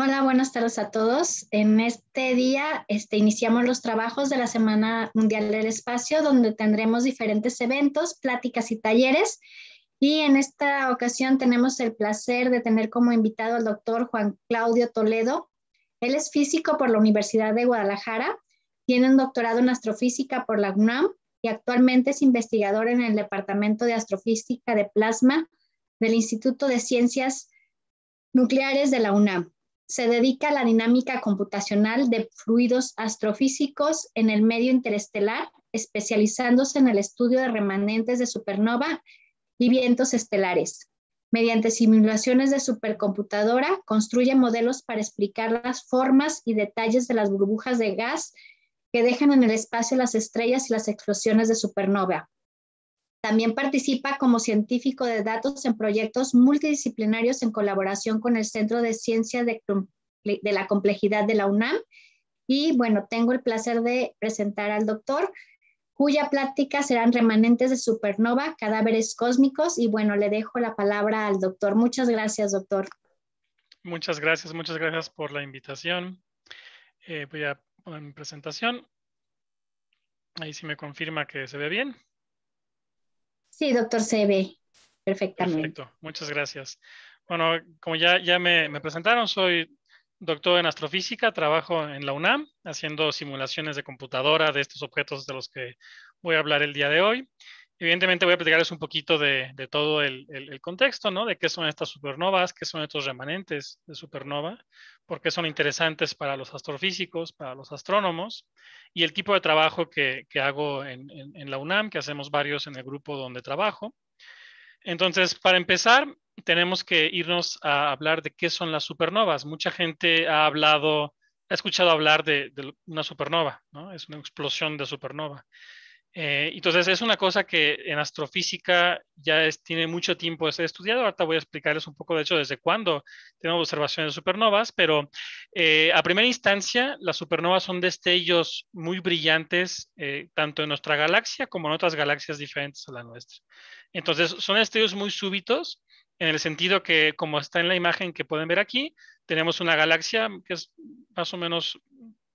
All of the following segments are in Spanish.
Hola, buenas tardes a todos. En este día este, iniciamos los trabajos de la Semana Mundial del Espacio, donde tendremos diferentes eventos, pláticas y talleres. Y en esta ocasión tenemos el placer de tener como invitado al doctor Juan Claudio Toledo. Él es físico por la Universidad de Guadalajara, tiene un doctorado en astrofísica por la UNAM y actualmente es investigador en el Departamento de Astrofísica de Plasma del Instituto de Ciencias Nucleares de la UNAM se dedica a la dinámica computacional de fluidos astrofísicos en el medio interestelar, especializándose en el estudio de remanentes de supernova y vientos estelares. Mediante simulaciones de supercomputadora, construye modelos para explicar las formas y detalles de las burbujas de gas que dejan en el espacio las estrellas y las explosiones de supernova. También participa como científico de datos en proyectos multidisciplinarios en colaboración con el Centro de Ciencia de, la Complejidad de la UNAM. Y bueno, tengo el placer de presentar al doctor, cuya plática serán remanentes de supernova, cadáveres cósmicos. Y bueno, le dejo la palabra al doctor. Muchas gracias, doctor. Muchas gracias, muchas gracias por la invitación. Eh, voy a poner mi presentación. Ahí sí me confirma que se ve bien. Sí, doctor, se ve perfectamente. Perfecto, muchas gracias. Bueno, como ya, me presentaron, soy doctor en astrofísica, trabajo en la UNAM haciendo simulaciones de computadora de estos objetos de los que voy a hablar el día de hoy evidentemente voy a platicarles un poquito de, todo el, contexto, ¿no? De qué son estas supernovas, qué son estos remanentes de supernova, por qué son interesantes para los astrofísicos, para los astrónomos, y el tipo de trabajo que, que hago en, en, la UNAM, que hacemos varios en el grupo donde trabajo. Entonces, para empezar, tenemos que irnos a hablar de qué son las supernovas. Mucha gente ha hablado, ha escuchado hablar de, de una supernova, ¿no? Es una explosión de supernova. Eh, entonces, es una cosa que en astrofísica ya es, tiene mucho tiempo de ser estudiado. Ahorita voy a explicarles un poco, de hecho, desde cuándo tenemos observaciones de supernovas, pero eh, a primera instancia, las supernovas son destellos muy brillantes, eh, tanto en nuestra galaxia como en otras galaxias diferentes a la nuestra. Entonces, son destellos muy súbitos, en el sentido que, como está en la imagen que pueden ver aquí, tenemos una galaxia que es más o menos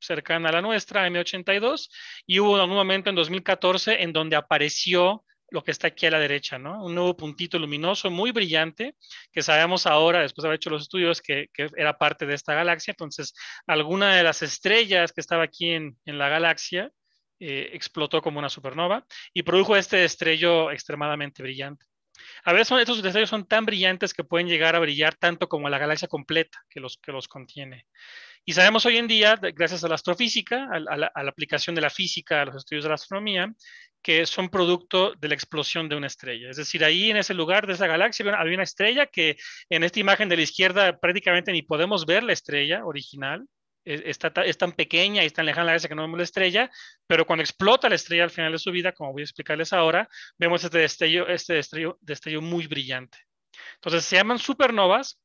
cercana a la nuestra, M82, y hubo un momento en 2014 en donde apareció lo que está aquí a la derecha, ¿no? Un nuevo puntito luminoso muy brillante que sabemos ahora, después de haber hecho los estudios, que, era parte de esta galaxia. Entonces, alguna de las estrellas que estaba aquí en, la galaxia eh, explotó como una supernova y produjo este estrello extremadamente brillante. A veces son, estos destellos son tan brillantes que pueden llegar a brillar tanto como la galaxia completa que los, que los contiene. Y sabemos hoy en día, gracias a la astrofísica, a, la, a la aplicación de la física a los estudios de la astronomía, que son producto de la explosión de una estrella. Es decir, ahí en ese lugar de esa galaxia había una estrella que en esta imagen de la izquierda prácticamente ni podemos ver la estrella original, es tan pequeña y tan lejana la galaxia que no vemos la estrella, pero cuando explota la estrella al final de su vida, como voy a explicarles ahora, vemos este destello, este destello, muy brillante. Entonces se llaman supernovas,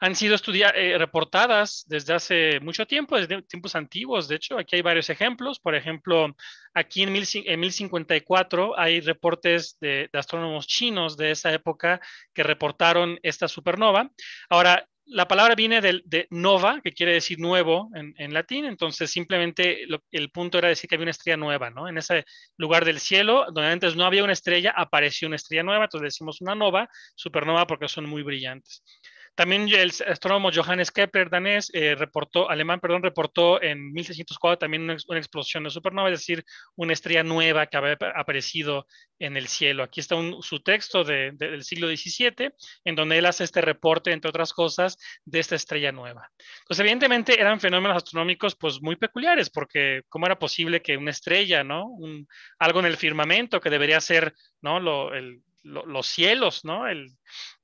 han sido eh, reportadas desde hace mucho tiempo, desde tiempos antiguos, de hecho, aquí hay varios ejemplos, por ejemplo, aquí en, mil, en 1054 hay reportes de, de astrónomos chinos de esa época que reportaron esta supernova. Ahora, la palabra viene de, nova, que quiere decir nuevo en, latín, entonces simplemente el punto era decir que había una estrella nueva, ¿no? En ese lugar del cielo, donde antes no había una estrella, apareció una estrella nueva, entonces decimos una nova, supernova porque son muy brillantes. También el astrónomo Johannes Kepler danés eh, reportó, alemán, perdón, reportó en 1604 también una, explosión de supernova, es decir, una estrella nueva que había aparecido en el cielo. Aquí está su texto del siglo XVII, en donde él hace este reporte, entre otras cosas, de esta estrella nueva. Entonces, evidentemente eran fenómenos astronómicos pues muy peculiares, porque cómo era posible que una estrella, ¿no? Un, algo en el firmamento que debería ser, ¿no? los cielos, ¿no? El,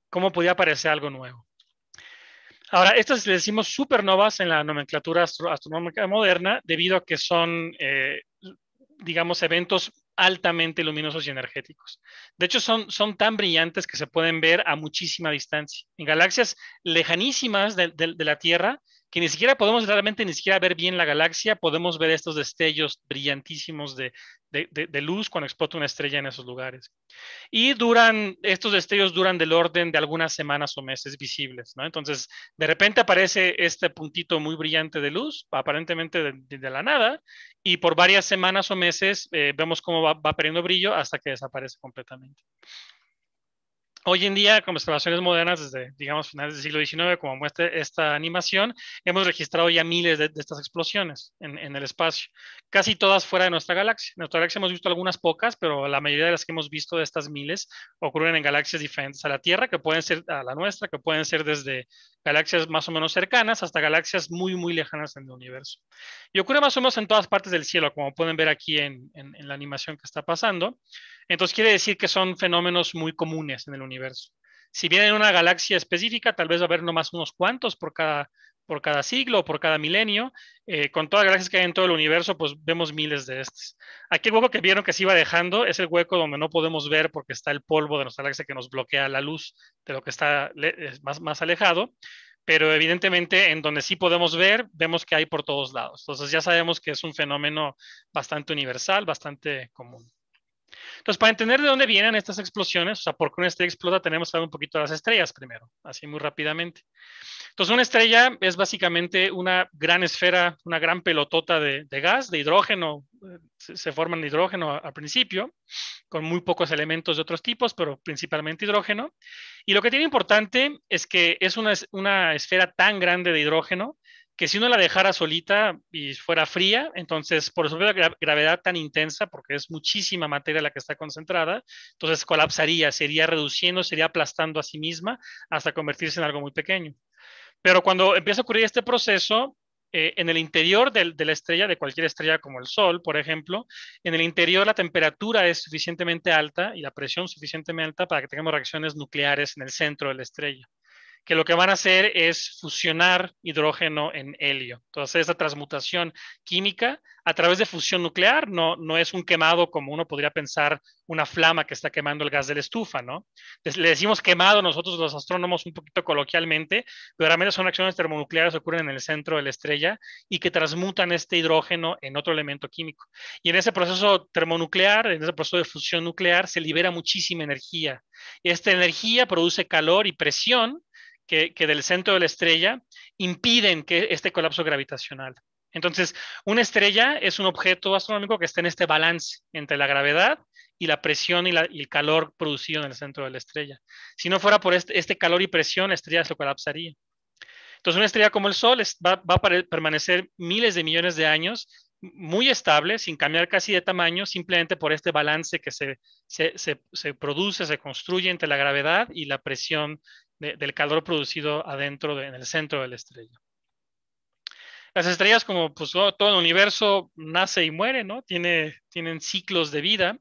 cómo podía aparecer algo nuevo. Ahora, estas le decimos supernovas en la nomenclatura astronómica moderna debido a que son, eh, digamos, eventos altamente luminosos y energéticos. De hecho, son, tan brillantes que se pueden ver a muchísima distancia. En galaxias lejanísimas de la Tierra, que ni siquiera podemos realmente ni siquiera ver bien la galaxia, podemos ver estos destellos brillantísimos de, luz cuando explota una estrella en esos lugares. Y duran, estos destellos duran del orden de algunas semanas o meses visibles, ¿no? Entonces, de repente aparece este puntito muy brillante de luz, aparentemente de, la nada, y por varias semanas o meses eh, vemos cómo va perdiendo brillo hasta que desaparece completamente. Hoy en día, con observaciones modernas desde, digamos, finales del siglo XIX, como muestra esta animación, hemos registrado ya miles de, estas explosiones en, en, el espacio, casi todas fuera de nuestra galaxia. En nuestra galaxia hemos visto algunas pocas, pero la mayoría de las que hemos visto de estas miles ocurren en galaxias diferentes a la Tierra, que pueden ser a la nuestra, que pueden ser desde galaxias más o menos cercanas hasta galaxias muy, muy lejanas en el universo. Y ocurre más o menos en todas partes del cielo, como pueden ver aquí en, la animación que está pasando. Entonces quiere decir que son fenómenos muy comunes en el universo. Si bien en una galaxia específica, tal vez va a haber nomás unos cuantos por cada por cada siglo por cada milenio. Eh, con todas las galaxias que hay en todo el universo, pues vemos miles de estos. Aquí el hueco que vieron que se iba dejando es el hueco donde no podemos ver porque está el polvo de nuestra galaxia que nos bloquea la luz de lo que está eh, más, más alejado. Pero evidentemente en donde sí podemos ver, vemos que hay por todos lados. Entonces ya sabemos que es un fenómeno bastante universal, bastante común. Entonces, para entender de dónde vienen estas explosiones, o sea, por qué una estrella explota, tenemos que hablar un poquito de las estrellas primero, así muy rápidamente. Entonces, una estrella es básicamente una gran esfera, una gran pelotota de, gas, de hidrógeno, eh, se forman de hidrógeno al principio, con muy pocos elementos de otros tipos, pero principalmente hidrógeno. Y lo que tiene importante es que es una esfera tan grande de hidrógeno que si uno la dejara solita y fuera fría, entonces por su la gravedad tan intensa, porque es muchísima materia la que está concentrada, entonces colapsaría, sería reduciendo, sería aplastando a sí misma hasta convertirse en algo muy pequeño. Pero cuando empieza a ocurrir este proceso, eh, en el interior de la estrella, de cualquier estrella como el Sol, por ejemplo, en el interior la temperatura es suficientemente alta y la presión suficientemente alta para que tengamos reacciones nucleares en el centro de la estrella que lo que van a hacer es fusionar hidrógeno en helio. Entonces, esa transmutación química a través de fusión nuclear no, no es un quemado como uno podría pensar una flama que está quemando el gas de la estufa, ¿no? Le decimos quemado nosotros los astrónomos un poquito coloquialmente, pero realmente son acciones termonucleares que ocurren en el centro de la estrella y que transmutan este hidrógeno en otro elemento químico. Y en ese proceso termonuclear, en ese proceso de fusión nuclear, se libera muchísima energía. Esta energía produce calor y presión que, del centro de la estrella impiden que este colapso gravitacional. Entonces, una estrella es un objeto astronómico que está en este balance entre la gravedad y la presión y, el calor producido en el centro de la estrella. Si no fuera por este, este calor y presión, la estrella se colapsaría. Entonces, una estrella como el Sol va, a permanecer miles de millones de años muy estable, sin cambiar casi de tamaño, simplemente por este balance que se, se produce, se construye entre la gravedad y la presión del calor producido adentro, en el centro de la estrella. Las estrellas, como pues, todo el universo, nace y muere, ¿no? tienen ciclos de vida.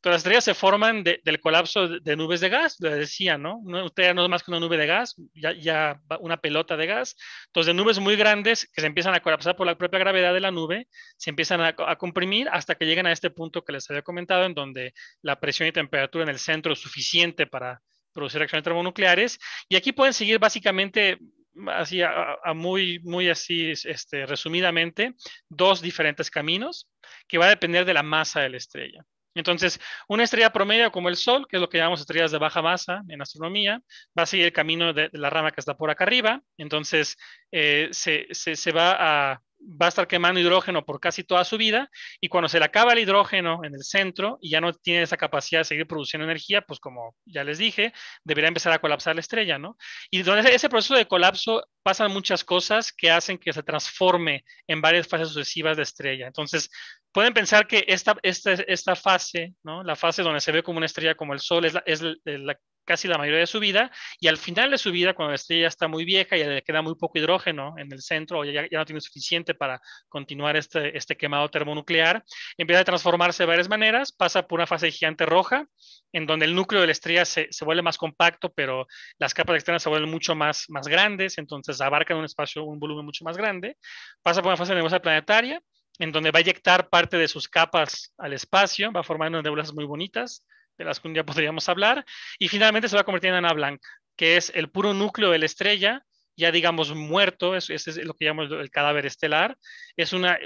Todas las estrellas se forman del colapso de, nubes de gas, le decía, ¿no? Una estrella no es más que una nube de gas, ya, una pelota de gas. Entonces, de nubes muy grandes que se empiezan a colapsar por la propia gravedad de la nube, se empiezan a, a comprimir hasta que llegan a este punto que les había comentado, en donde la presión y temperatura en el centro es suficiente para, producir reacciones termonucleares. Y aquí pueden seguir básicamente mm, así a, muy, muy así, este, resumidamente, dos diferentes caminos que va a depender de la masa de la estrella. Entonces, una estrella promedio como el Sol, que es lo que llamamos estrellas de baja masa en astronomía, va a seguir el camino de, la rama que está por acá arriba. Entonces, eh, se, se, va a, va a estar quemando hidrógeno por casi toda su vida y cuando se le acaba el hidrógeno en el centro y ya no tiene esa capacidad de seguir produciendo energía, pues como ya les dije, debería empezar a colapsar la estrella, ¿no? Y durante ese proceso de colapso pasan muchas cosas que hacen que se transforme en varias fases sucesivas de estrella. Entonces, pueden pensar que esta, esta, esta fase, ¿no? la fase donde se ve como una estrella como el Sol, es la, es la casi la mayoría de su vida, y al final de su vida, cuando la estrella ya está muy vieja, y le queda muy poco hidrógeno en el centro, o ya, no tiene suficiente para continuar este, este quemado termonuclear, empieza a transformarse de varias maneras, pasa por una fase gigante roja, en donde el núcleo de la estrella se, vuelve más compacto, pero las capas externas se vuelven mucho más, más grandes, entonces abarcan un espacio, un volumen mucho más grande, pasa por una fase de nebulosa planetaria, en donde va a eyectar parte de sus capas al espacio, va formando formar unas muy bonitas, de las que un día podríamos hablar, y finalmente se va a convertir en Ana Blanca, que es el puro núcleo de la estrella, ya digamos muerto, eso es, lo que llamamos el cadáver estelar, es una,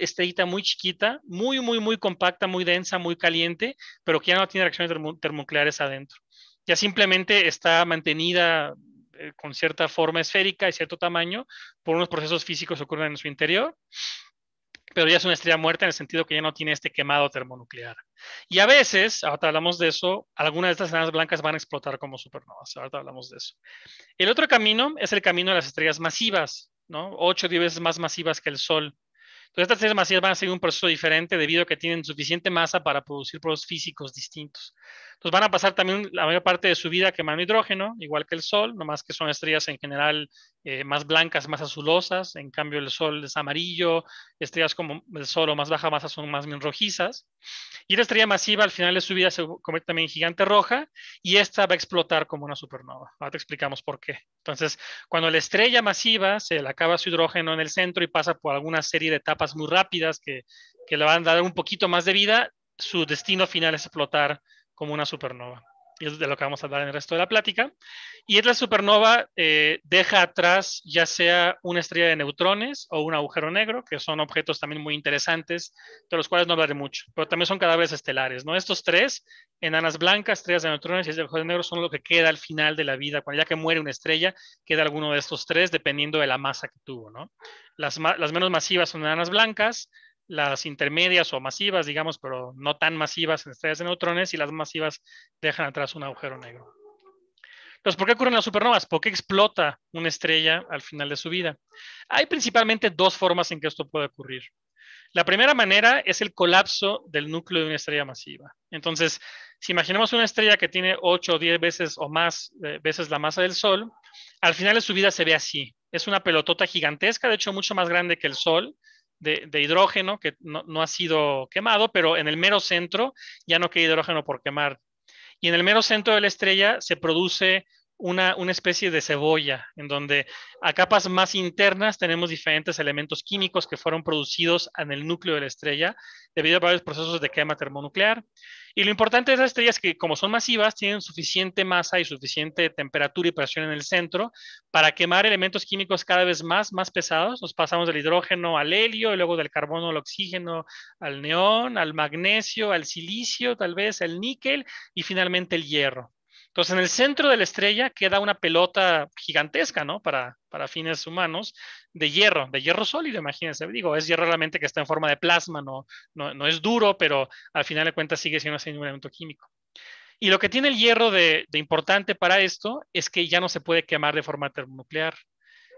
estrellita muy chiquita, muy, muy, muy compacta, muy densa, muy caliente, pero que ya no tiene reacciones termonucleares adentro. Ya simplemente está mantenida eh, con cierta forma esférica y cierto tamaño por unos procesos físicos que ocurren en su interior pero ya es una estrella muerta en el sentido que ya no tiene este quemado termonuclear. Y a veces, ahora hablamos de eso, algunas de estas enanas blancas van a explotar como supernovas, ahora hablamos de eso. El otro camino es el camino de las estrellas masivas, ¿no? 8 o 10 veces más masivas que el Sol. Entonces, estas estrellas masivas van a seguir un proceso diferente debido a que tienen suficiente masa para producir procesos físicos distintos. Entonces pues, van a pasar también la mayor parte de su vida quemando hidrógeno, igual que el Sol, nomás que son estrellas en general eh, más blancas, más azulosas, en cambio el Sol es amarillo, estrellas como el Sol o más baja masa son más bien rojizas, y la estrella masiva al final de su vida se convierte también en gigante roja y esta va a explotar como una supernova. Ahora te explicamos por qué. Entonces, cuando la estrella masiva se le acaba su hidrógeno en el centro y pasa por alguna serie de etapas muy rápidas que, que le van a dar un poquito más de vida, su destino final es explotar como una supernova. Y es de lo que vamos a hablar en el resto de la plática. Y es la supernova eh, deja atrás ya sea una estrella de neutrones o un agujero negro, que son objetos también muy interesantes, de los cuales no hablaré mucho, pero también son cadáveres estelares. ¿no? Estos tres, enanas blancas, estrellas de neutrones y agujeros negros, son lo que queda al final de la vida. Cuando ya que muere una estrella, queda alguno de estos tres, dependiendo de la masa que tuvo. ¿no? Las, las menos masivas son enanas blancas, las intermedias o masivas, digamos, pero no tan masivas en estrellas de neutrones y las masivas dejan atrás un agujero negro. Entonces, ¿por qué ocurren las supernovas? ¿Por qué explota una estrella al final de su vida? Hay principalmente dos formas en que esto puede ocurrir. La primera manera es el colapso del núcleo de una estrella masiva. Entonces, si imaginamos una estrella que tiene 8 o 10 veces o más eh, veces la masa del Sol, al final de su vida se ve así. Es una pelotota gigantesca, de hecho mucho más grande que el Sol, de, hidrógeno que no, no, ha sido quemado, pero en el mero centro ya no queda hidrógeno por quemar. Y en el mero centro de la estrella se produce una, especie de cebolla, en donde a capas más internas tenemos diferentes elementos químicos que fueron producidos en el núcleo de la estrella debido a varios procesos de quema termonuclear. Y lo importante de esas estrellas que como son masivas, tienen suficiente masa y suficiente temperatura y presión en el centro para quemar elementos químicos cada vez más, más pesados. Nos pasamos del hidrógeno al helio y luego del carbono al oxígeno, al neón, al magnesio, al silicio, tal vez al níquel y finalmente el hierro. Entonces, en el centro de la estrella queda una pelota gigantesca, ¿no? Para, para fines humanos, de hierro, de hierro sólido, imagínense. Digo, es hierro realmente que está en forma de plasma, no, no, es duro, pero al final de cuentas sigue siendo un elemento químico. Y lo que tiene el hierro de, de, importante para esto es que ya no se puede quemar de forma termonuclear.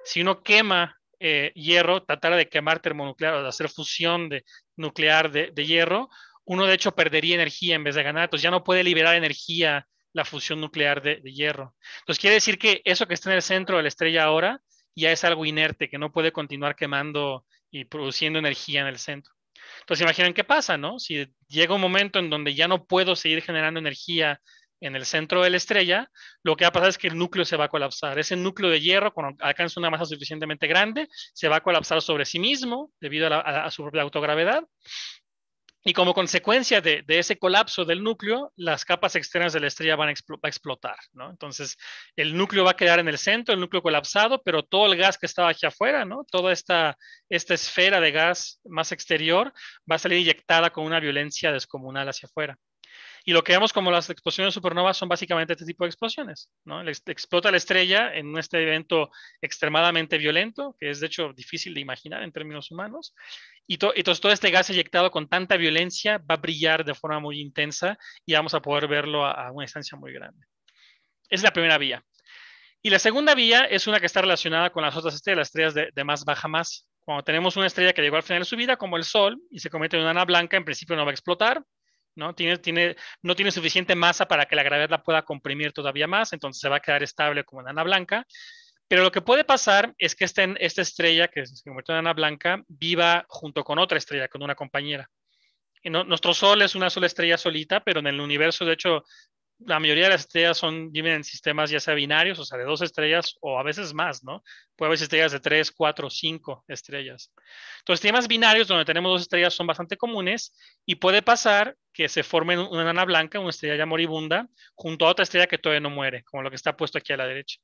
Si uno quema eh, hierro, tratar de quemar termonuclear o de hacer fusión de, nuclear de, de hierro, uno de hecho perdería energía en vez de ganar. Entonces ya no puede liberar energía la fusión nuclear de, hierro. Entonces quiere decir que eso que está en el centro de la estrella ahora ya es algo inerte, que no puede continuar quemando y produciendo energía en el centro. Entonces imaginen qué pasa, ¿no? Si llega un momento en donde ya no puedo seguir generando energía en el centro de la estrella, lo que va a pasar es que el núcleo se va a colapsar. Ese núcleo de hierro, cuando alcanza una masa suficientemente grande, se va a colapsar sobre sí mismo debido a, a su propia autogravedad y como consecuencia de, ese colapso del núcleo, las capas externas de la estrella van a, explotar. Entonces, el núcleo va a quedar en el centro, el núcleo colapsado, pero todo el gas que estaba aquí afuera, ¿no? toda esta, esta esfera de gas más exterior, va a salir inyectada con una violencia descomunal hacia afuera. Y lo que vemos como las explosiones supernovas son básicamente este tipo de explosiones. Explota la estrella en este evento extremadamente violento, que es de hecho difícil de imaginar en términos humanos, y, entonces todo este gas eyectado con tanta violencia va a brillar de forma muy intensa y vamos a poder verlo a, una distancia muy grande. es la primera vía. Y la segunda vía es una que está relacionada con las otras estrellas, las estrellas de, más baja masa. Cuando tenemos una estrella que llegó al final de su vida, como el Sol, y se convierte en una nana blanca, en principio no va a explotar, ¿no? Tiene, tiene, no tiene suficiente masa para que la gravedad la pueda comprimir todavía más, entonces se va a quedar estable como una nana blanca. Pero lo que puede pasar es que este, esta estrella que es convirtió en Ana Blanca viva junto con otra estrella, con una compañera. Y nuestro Sol es una sola estrella solita, pero en el universo, de hecho, la mayoría de las estrellas son, viven en sistemas ya sea binarios, o sea, de dos estrellas o a veces más, ¿no? Puede haber estrellas de tres, cuatro, cinco estrellas. Entonces, sistemas binarios donde tenemos dos estrellas son bastante comunes y puede pasar que se forme una nana blanca, una estrella ya moribunda, junto a otra estrella que todavía no muere, como lo que está puesto aquí a la derecha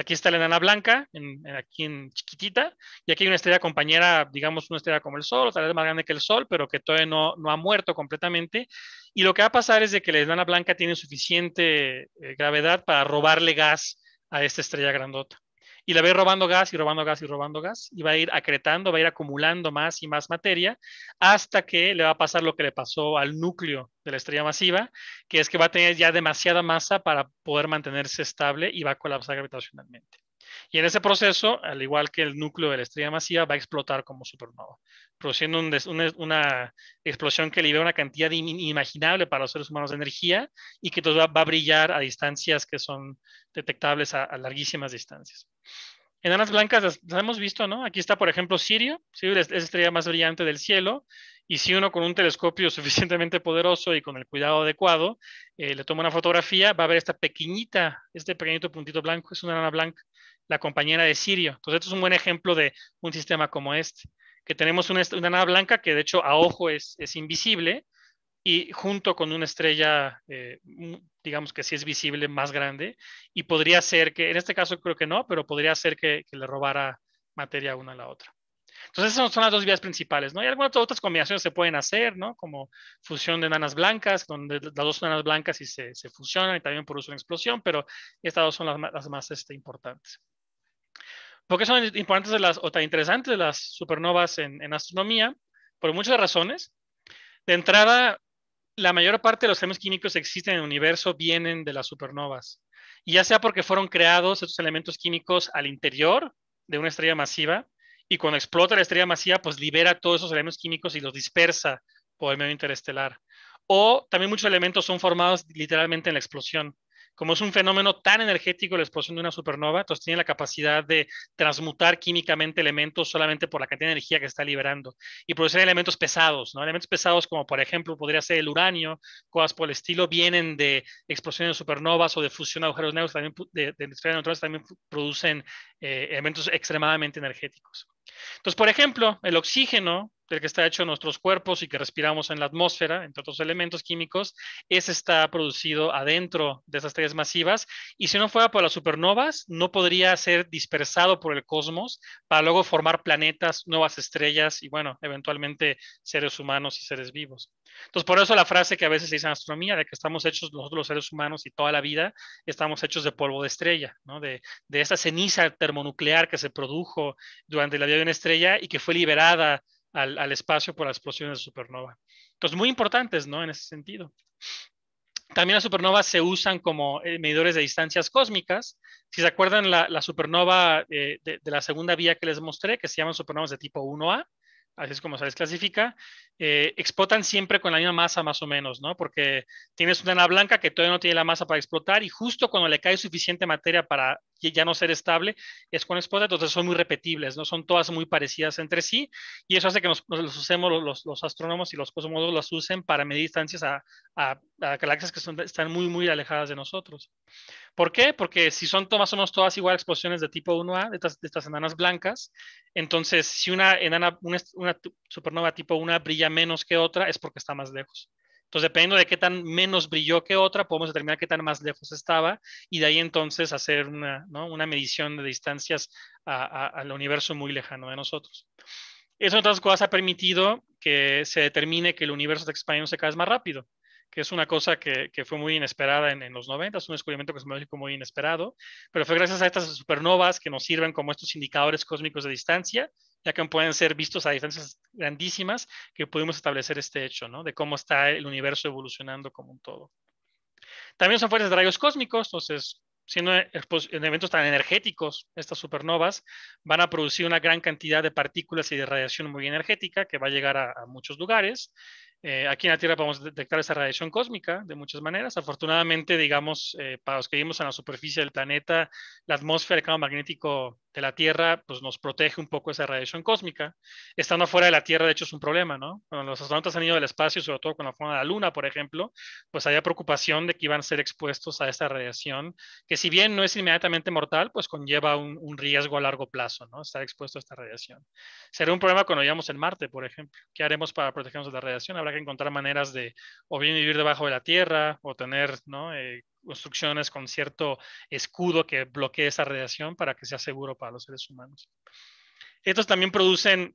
aquí está la enana blanca, en, aquí en chiquitita, y aquí hay una estrella compañera, digamos una estrella como el Sol, tal vez más grande que el Sol, pero que todavía no, ha muerto completamente. Y lo que va a pasar es de que la enana blanca tiene suficiente eh, gravedad para robarle gas a esta estrella grandota y la va a ir robando gas y robando gas y robando gas y va a ir acretando, va a ir acumulando más y más materia hasta que le va a pasar lo que le pasó al núcleo de la estrella masiva, que es que va a tener ya demasiada masa para poder mantenerse estable y va a colapsar gravitacionalmente. Y en ese proceso, al igual que el núcleo de la estrella masiva, va a explotar como supernova, produciendo una, explosión que libera una cantidad inimaginable para los seres humanos de energía y que va, va a brillar a distancias que son detectables a, larguísimas distancias. Enanas blancas las, hemos visto, ¿no? Aquí está, por ejemplo, Sirio. Sirio es la estrella más brillante del cielo. Y si uno con un telescopio suficientemente poderoso y con el cuidado adecuado eh, le toma una fotografía, va a ver esta pequeñita, este pequeñito puntito blanco, es una enana blanca la compañera de Sirio. Entonces, esto es un buen ejemplo de un sistema como este, que tenemos una, nana blanca que de hecho a ojo es, invisible y junto con una estrella, eh, digamos que si es visible, más grande, y podría ser que, en este caso creo que no, pero podría ser que, le robara materia una a la otra. Entonces, esas son las dos vías principales, ¿no? Y algunas otras combinaciones se pueden hacer, ¿no? Como fusión de nanas blancas, donde las dos nanas blancas y se, fusionan y también produce una explosión, pero estas dos son las, más este, importantes. ¿Por qué son importantes o tan interesantes las supernovas en, astronomía? Por muchas razones. De entrada, la mayor parte de los elementos químicos que existen en el universo vienen de las supernovas. ya sea porque fueron creados estos elementos químicos al interior de una estrella masiva, y cuando explota la estrella masiva, pues libera todos esos elementos químicos y los dispersa por el medio interestelar. O también muchos elementos son formados literalmente en la explosión como es un fenómeno tan energético la explosión de una supernova, entonces tiene la capacidad de transmutar químicamente elementos solamente por la cantidad de energía que está liberando y producir elementos pesados, ¿no? Elementos pesados como por ejemplo podría ser el uranio, cosas por el estilo, vienen de explosiones de supernovas o de fusión de agujeros negros, también de, también producen eh, elementos extremadamente energéticos. Entonces, por ejemplo, el oxígeno del que está hecho nuestros cuerpos y que respiramos en la atmósfera, entre otros elementos químicos, ese está producido adentro de esas estrellas masivas. Y si no fuera por las supernovas, no podría ser dispersado por el cosmos para luego formar planetas, nuevas estrellas y, bueno, eventualmente seres humanos y seres vivos. Entonces, por eso la frase que a veces se dice en astronomía, de que estamos hechos nosotros los seres humanos y toda la vida, estamos hechos de polvo de estrella, ¿no? de, de esa ceniza termonuclear que se produjo durante la vida de una estrella y que fue liberada al, espacio por las explosiones de supernova. Entonces, muy importantes, ¿no? En ese sentido. También las supernovas se usan como eh, medidores de distancias cósmicas. Si se acuerdan, la, supernova eh, de, la segunda vía que les mostré, que se llaman supernovas de tipo 1A, así es como se les clasifica, eh, explotan siempre con la misma masa más o menos, ¿no? Porque tienes una enana blanca que todavía no tiene la masa para explotar y justo cuando le cae suficiente materia para ya no ser estable, es cuando explota, entonces son muy repetibles, ¿no? Son todas muy parecidas entre sí y eso hace que los usemos los, astrónomos y los cosmólogos las usen para medir distancias a, galaxias que están muy, muy alejadas de nosotros. ¿Por qué? Porque si son más o menos todas igual explosiones de tipo 1A, de estas, enanas blancas, entonces si una enana, una, supernova tipo 1 brilla menos que otra es porque está más lejos. Entonces, dependiendo de qué tan menos brilló que otra, podemos determinar qué tan más lejos estaba y de ahí entonces hacer una, medición de distancias al universo muy lejano de nosotros. Eso, entre otras cosas, ha permitido que se determine que el universo está expandiendo cada vez más rápido que es una cosa que, fue muy inesperada en, los 90, es un descubrimiento cosmológico muy inesperado, pero fue gracias a estas supernovas que nos sirven como estos indicadores cósmicos de distancia, ya que pueden ser vistos a distancias grandísimas, que pudimos establecer este hecho, ¿no? De cómo está el universo evolucionando como un todo. También son fuentes de rayos cósmicos, entonces siendo eventos tan energéticos, estas supernovas van a producir una gran cantidad de partículas y de radiación muy energética que va a llegar a muchos lugares. Eh, aquí en la Tierra podemos detectar esa radiación cósmica de muchas maneras. Afortunadamente, digamos, eh, para los que vivimos en la superficie del planeta, la atmósfera, el campo magnético de la Tierra, pues nos protege un poco esa radiación cósmica. Estando fuera de la Tierra, de hecho, es un problema, ¿no? Cuando los astronautas han ido del espacio, sobre todo con la forma de la Luna, por ejemplo, pues había preocupación de que iban a ser expuestos a esta radiación, que si bien no es inmediatamente mortal, pues conlleva un, riesgo a largo plazo, ¿no? Estar expuesto a esta radiación. Será un problema cuando vayamos en Marte, por ejemplo. ¿Qué haremos para protegernos de la radiación? Habrá que encontrar maneras de o bien vivir debajo de la Tierra o tener, ¿no? Eh, construcciones con cierto escudo que bloquee esa radiación para que sea seguro para los seres humanos. Estos también producen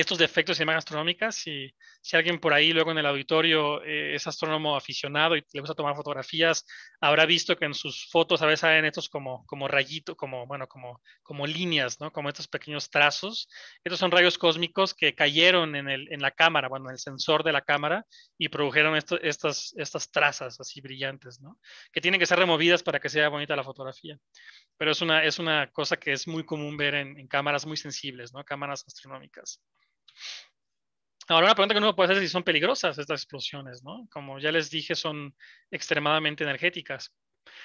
estos defectos se llaman astronómicas. y si alguien por ahí luego en el auditorio eh, es astrónomo aficionado y le gusta tomar fotografías, habrá visto que en sus fotos a veces salen estos como, como rayitos, como, bueno, como, como líneas, ¿no? como estos pequeños trazos. Estos son rayos cósmicos que cayeron en, el, en la cámara, bueno, en el sensor de la cámara y produjeron estas, estas trazas así brillantes, ¿no? que tienen que ser removidas para que sea bonita la fotografía. Pero es una, es una cosa que es muy común ver en, en cámaras muy sensibles, ¿no? cámaras astronómicas. Ahora, una pregunta que uno puede hacer es si son peligrosas estas explosiones, ¿no? Como ya les dije, son extremadamente energéticas.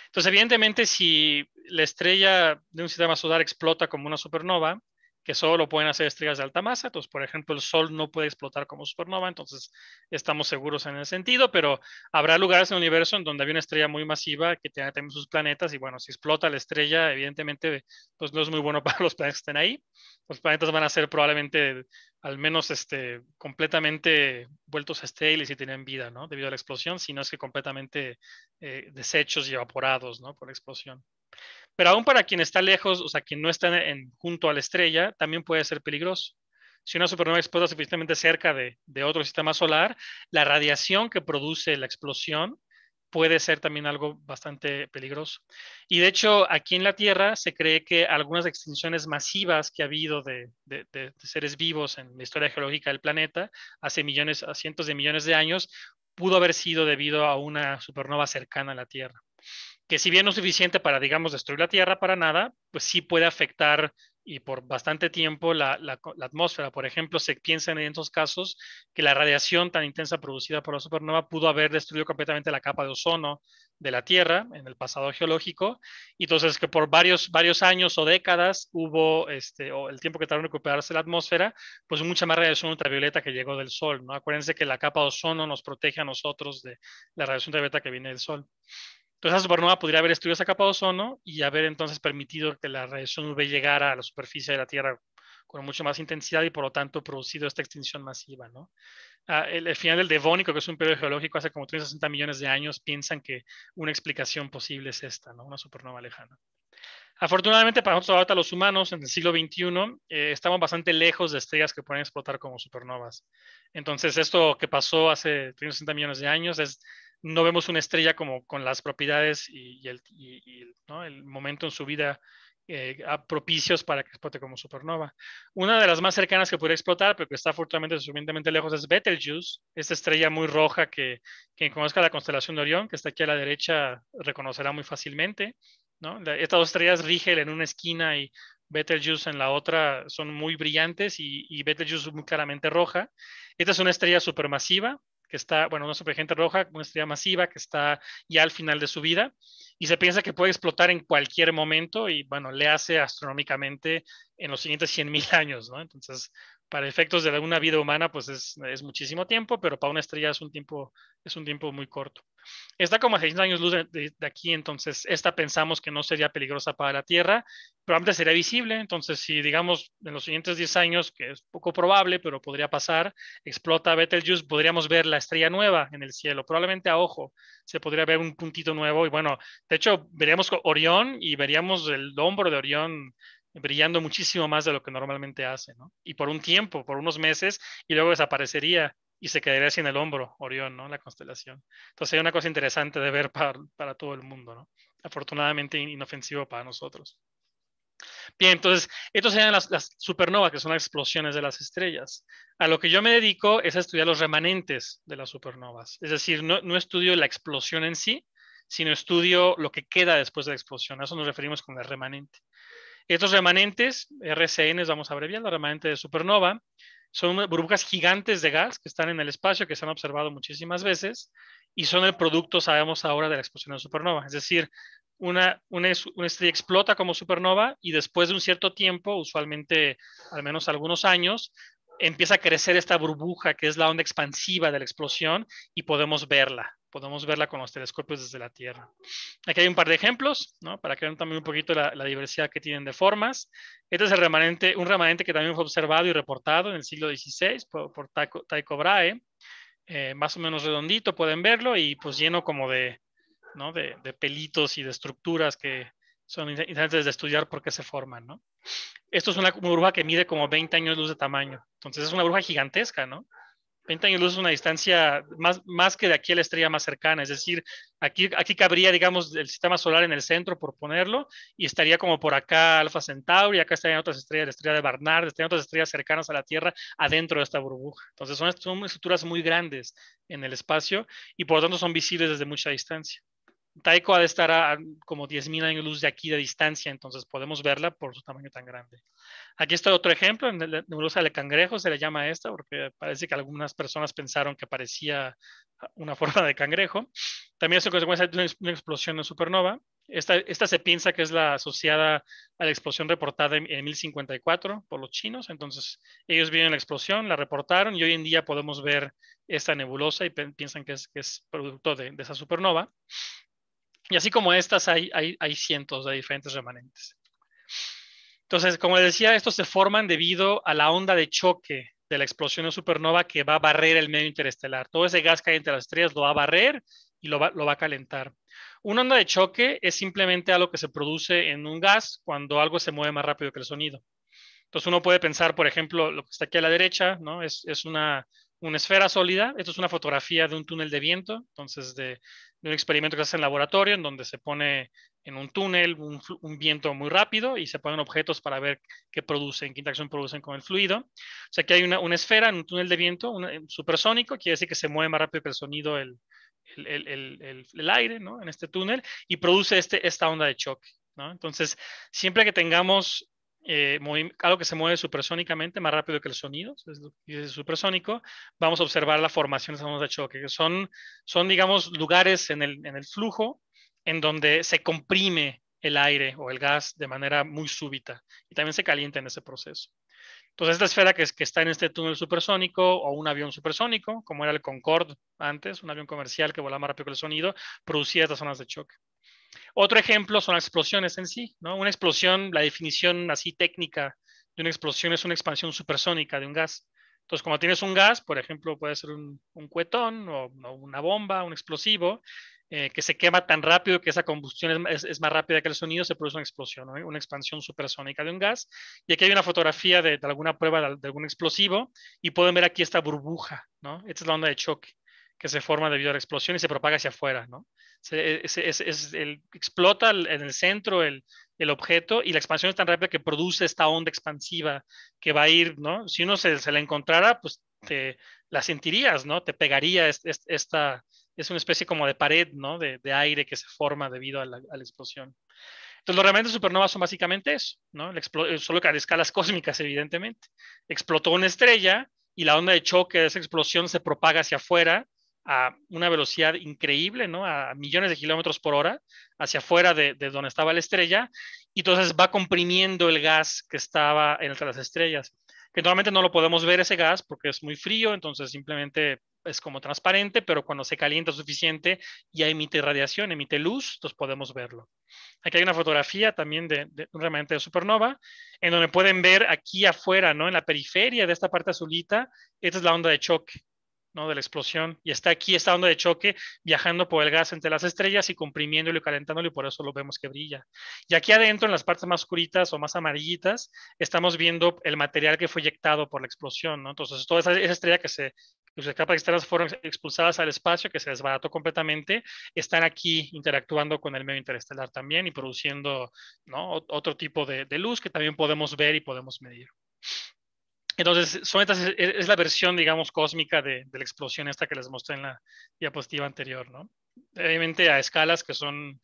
Entonces, evidentemente, si la estrella de un sistema solar explota como una supernova, que solo pueden hacer estrellas de alta masa. Entonces, por ejemplo, el Sol no puede explotar como supernova, entonces estamos seguros en ese sentido, pero habrá lugares en el universo en donde había una estrella muy masiva que tenía también sus planetas y bueno, si explota la estrella, evidentemente, pues no es muy bueno para los planetas que estén ahí. Los planetas van a ser probablemente al menos este, completamente vueltos a estrellas y tienen vida, ¿no? Debido a la explosión, sino no es que completamente eh, desechos y evaporados, ¿no? Por la explosión. Pero aún para quien está lejos, o sea, quien no está en, junto a la estrella, también puede ser peligroso. Si una supernova explota suficientemente cerca de, otro sistema solar, la radiación que produce la explosión puede ser también algo bastante peligroso. Y de hecho, aquí en la Tierra se cree que algunas extinciones masivas que ha habido de, de, seres vivos en la historia geológica del planeta, hace millones, a cientos de millones de años, pudo haber sido debido a una supernova cercana a la Tierra que si bien no es suficiente para, digamos, destruir la Tierra para nada, pues sí puede afectar y por bastante tiempo la, atmósfera. Por ejemplo, se piensa en estos casos que la radiación tan intensa producida por la supernova pudo haber destruido completamente la capa de ozono de la Tierra en el pasado geológico. Y entonces que por varios, varios años o décadas hubo, este, o el tiempo que tardó en recuperarse la atmósfera, pues mucha más radiación ultravioleta que llegó del Sol. ¿no? Acuérdense que la capa de ozono nos protege a nosotros de la radiación ultravioleta que viene del Sol. Entonces, esa supernova podría haber estudiado esa capa de ozono y haber entonces permitido que la radiación UV llegara a la superficie de la Tierra con mucho más intensidad y por lo tanto producido esta extinción masiva, ¿no? Ah, el, final del Devónico, que es un periodo geológico hace como 360 millones de años, piensan que una explicación posible es esta, ¿no? Una supernova lejana. Afortunadamente para nosotros ahora los humanos en el siglo XXI eh, estamos bastante lejos de estrellas que pueden explotar como supernovas. Entonces esto que pasó hace 360 millones de años es no vemos una estrella como con las propiedades y, el, momento en su vida eh, propicios para que explote como supernova. Una de las más cercanas que podría explotar, pero que está fuertemente suficientemente lejos, es Betelgeuse, esta estrella muy roja que quien conozca la constelación de Orión, que está aquí a la derecha, reconocerá muy fácilmente. Estas dos estrellas, Rigel en una esquina y Betelgeuse en la otra, son muy brillantes y, y Betelgeuse muy claramente roja. Esta es una estrella supermasiva, que está, bueno, una supergente roja, una estrella masiva que está ya al final de su vida y se piensa que puede explotar en cualquier momento y, bueno, le hace astronómicamente en los siguientes 100.000 años, ¿no? Entonces, para efectos de una vida humana, pues es, muchísimo tiempo, pero para una estrella es un tiempo, es un tiempo muy corto. Está como a 600 años luz de, aquí, entonces esta pensamos que no sería peligrosa para la Tierra, pero antes sería visible, entonces si digamos en los siguientes 10 años, que es poco probable, pero podría pasar, explota Betelgeuse, podríamos ver la estrella nueva en el cielo, probablemente a ojo, se podría ver un puntito nuevo y bueno, de hecho veríamos Orión y veríamos el hombro de Orión brillando muchísimo más de lo que normalmente hace, Y por un tiempo, por unos meses, y luego desaparecería y se quedaría sin el hombro, Orión, ¿no? La constelación. Entonces hay una cosa interesante de ver para, todo el mundo, Afortunadamente inofensivo para nosotros. Bien, entonces, estos serían las, supernovas, que son las explosiones de las estrellas. A lo que yo me dedico es a estudiar los remanentes de las supernovas. Es decir, no, no estudio la explosión en sí, sino estudio lo que queda después de la explosión. A eso nos referimos con el remanente. Estos remanentes, RCNs, vamos a abreviar, los remanentes de supernova, son burbujas gigantes de gas que están en el espacio, que se han observado muchísimas veces, y son el producto, sabemos ahora, de la explosión de supernova. Es decir, una, estrella explota como supernova y después de un cierto tiempo, usualmente al menos algunos años, empieza a crecer esta burbuja que es la onda expansiva de la explosión y podemos verla podemos verla con los telescopios desde la Tierra. Aquí hay un par de ejemplos, ¿no? Para que vean también un poquito la, diversidad que tienen de formas. Este es el remanente, un remanente que también fue observado y reportado en el siglo XVI por, Tycho, Brahe, eh, más o menos redondito, pueden verlo, y pues lleno como de, ¿no? de, pelitos y de estructuras que son interesantes de estudiar por qué se forman, ¿no? Esto es una burbuja que mide como 20 años luz de tamaño. Entonces es una burbuja gigantesca, ¿no? 20 años luz es una distancia más, que de aquí a la estrella más cercana, es decir, aquí, aquí cabría, digamos, el sistema solar en el centro, por ponerlo, y estaría como por acá Alfa Centauri, acá estarían otras estrellas, la estrella de Barnard, estarían otras estrellas cercanas a la Tierra, adentro de esta burbuja. Entonces son, son estructuras muy grandes en el espacio y por lo tanto son visibles desde mucha distancia. Taiko ha de estar a como 10.000 años luz de aquí de distancia, entonces podemos verla por su tamaño tan grande. Aquí está otro ejemplo, en la nebulosa de cangrejo se le llama esta porque parece que algunas personas pensaron que parecía una forma de cangrejo. También es consecuencia de una explosión de supernova. Esta, esta, se piensa que es la asociada a la explosión reportada en, 1054 por los chinos. Entonces, ellos vieron la explosión, la reportaron y hoy en día podemos ver esta nebulosa y piensan que es, producto de, esa supernova. Y así como estas, hay, hay, cientos de diferentes remanentes. Entonces, como les decía, estos se forman debido a la onda de choque de la explosión de supernova que va a barrer el medio interestelar. Todo ese gas que hay entre las estrellas lo va a barrer y lo va, a calentar. Una onda de choque es simplemente algo que se produce en un gas cuando algo se mueve más rápido que el sonido. Entonces uno puede pensar, por ejemplo, lo que está aquí a la derecha, ¿no? es una, una esfera sólida. Esto es una fotografía de un túnel de viento, entonces de, un experimento que se hace en laboratorio, en donde se pone en un túnel un, viento muy rápido y se ponen objetos para ver qué producen, qué interacción producen con el fluido. O sea, que hay una, esfera en un túnel de viento eh, supersónico, quiere decir que se mueve más rápido que el sonido, el, aire, En este túnel y produce este, esta onda de choque. Entonces, siempre que tengamos eh, algo que se mueve supersónicamente más rápido que el sonido, es supersónico, vamos a observar la formación de zonas de choque, que son, son digamos, lugares en el, flujo en donde se comprime el aire o el gas de manera muy súbita y también se calienta en ese proceso. Entonces, esta esfera que, es, que está en este túnel supersónico o un avión supersónico, como era el Concorde antes, un avión comercial que volaba más rápido que el sonido, producía estas zonas de choque. Otro ejemplo son las explosiones en sí, ¿no? Una explosión, la definición así técnica de una explosión es una expansión supersónica de un gas. Entonces, cuando tienes un gas, por ejemplo, puede ser un, cuetón o, una bomba, un explosivo, eh, que se quema tan rápido que esa combustión es, más rápida que el sonido, se produce una explosión, una expansión supersónica de un gas. Y aquí hay una fotografía de, alguna prueba de, algún explosivo y pueden ver aquí esta burbuja, ¿no? Esta es la onda de choque que se forma debido a la explosión y se propaga hacia afuera, ¿no? E, es, es, es explota en el centro el, objeto y la expansión es tan rápida que produce esta onda expansiva que va a ir, ¿no? Si uno se, la encontrara, pues te la sentirías, ¿no? Te pegaría es, esta, es una especie como de pared, ¿no? De, aire que se forma debido a la, explosión. Entonces, los de supernovas son básicamente eso, ¿no? Eh, solo que a escalas cósmicas, evidentemente. Explotó una estrella y la onda de choque de esa explosión se propaga hacia afuera a una velocidad increíble, ¿no? A millones de kilómetros por hora, hacia afuera de, donde estaba la estrella, y entonces va comprimiendo el gas que estaba entre las estrellas. Que normalmente no lo podemos ver ese gas porque es muy frío, entonces simplemente es como transparente, pero cuando se calienta suficiente ya emite radiación, emite luz, entonces podemos verlo. Aquí hay una fotografía también de, de un remanente de supernova, en donde pueden ver aquí afuera, ¿no? En la periferia de esta parte azulita, esta es la onda de choque ¿no? de la explosión y está aquí, esta onda de choque, viajando por el gas entre las estrellas y comprimiéndolo y calentándolo y por eso lo vemos que brilla. Y aquí adentro, en las partes más oscuritas o más amarillitas, estamos viendo el material que fue eyectado por la explosión. ¿no? Entonces, toda esa, estrella que se, sus pues, capas externas fueron expulsadas al espacio, que se desbarató completamente, están aquí interactuando con el medio interestelar también y produciendo otro tipo de luz que también podemos ver y podemos medir. Entonces, e, e, es la versión, digamos, cósmica de, la explosión esta que les mostré en la diapositiva anterior, ¿no? Obviamente a escalas que son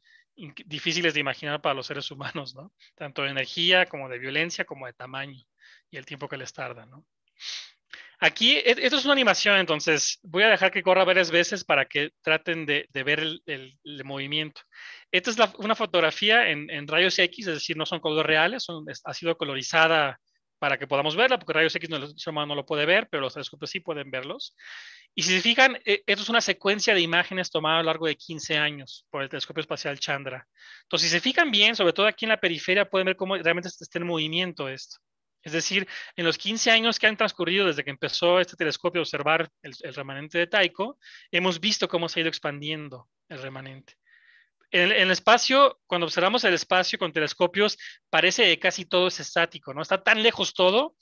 difíciles de imaginar para los seres humanos, ¿no? Tanto de energía como de violencia como de tamaño y el tiempo que les tarda, ¿no? Aquí, e, esto es una animación, entonces voy a dejar que corra varias veces para que traten de, ver el, movimiento. Esta es una fotografía en, rayos X, es decir, no son colores reales, ha sido colorizada para que podamos verla, porque rayos X no, el no lo puede ver, pero los telescopios sí pueden verlos. Y si se fijan, eh, esto es una secuencia de imágenes tomada a lo largo de 15 años por el telescopio espacial Chandra. Entonces, si se fijan bien, sobre todo aquí en la periferia, pueden ver cómo realmente está en movimiento esto. Es decir, en los 15 años que han transcurrido desde que empezó este telescopio a observar el, el remanente de Taiko, hemos visto cómo se ha ido expandiendo el remanente en, el espacio, cuando observamos el espacio con telescopios, parece que casi todo es estático, ¿no? Está tan lejos todo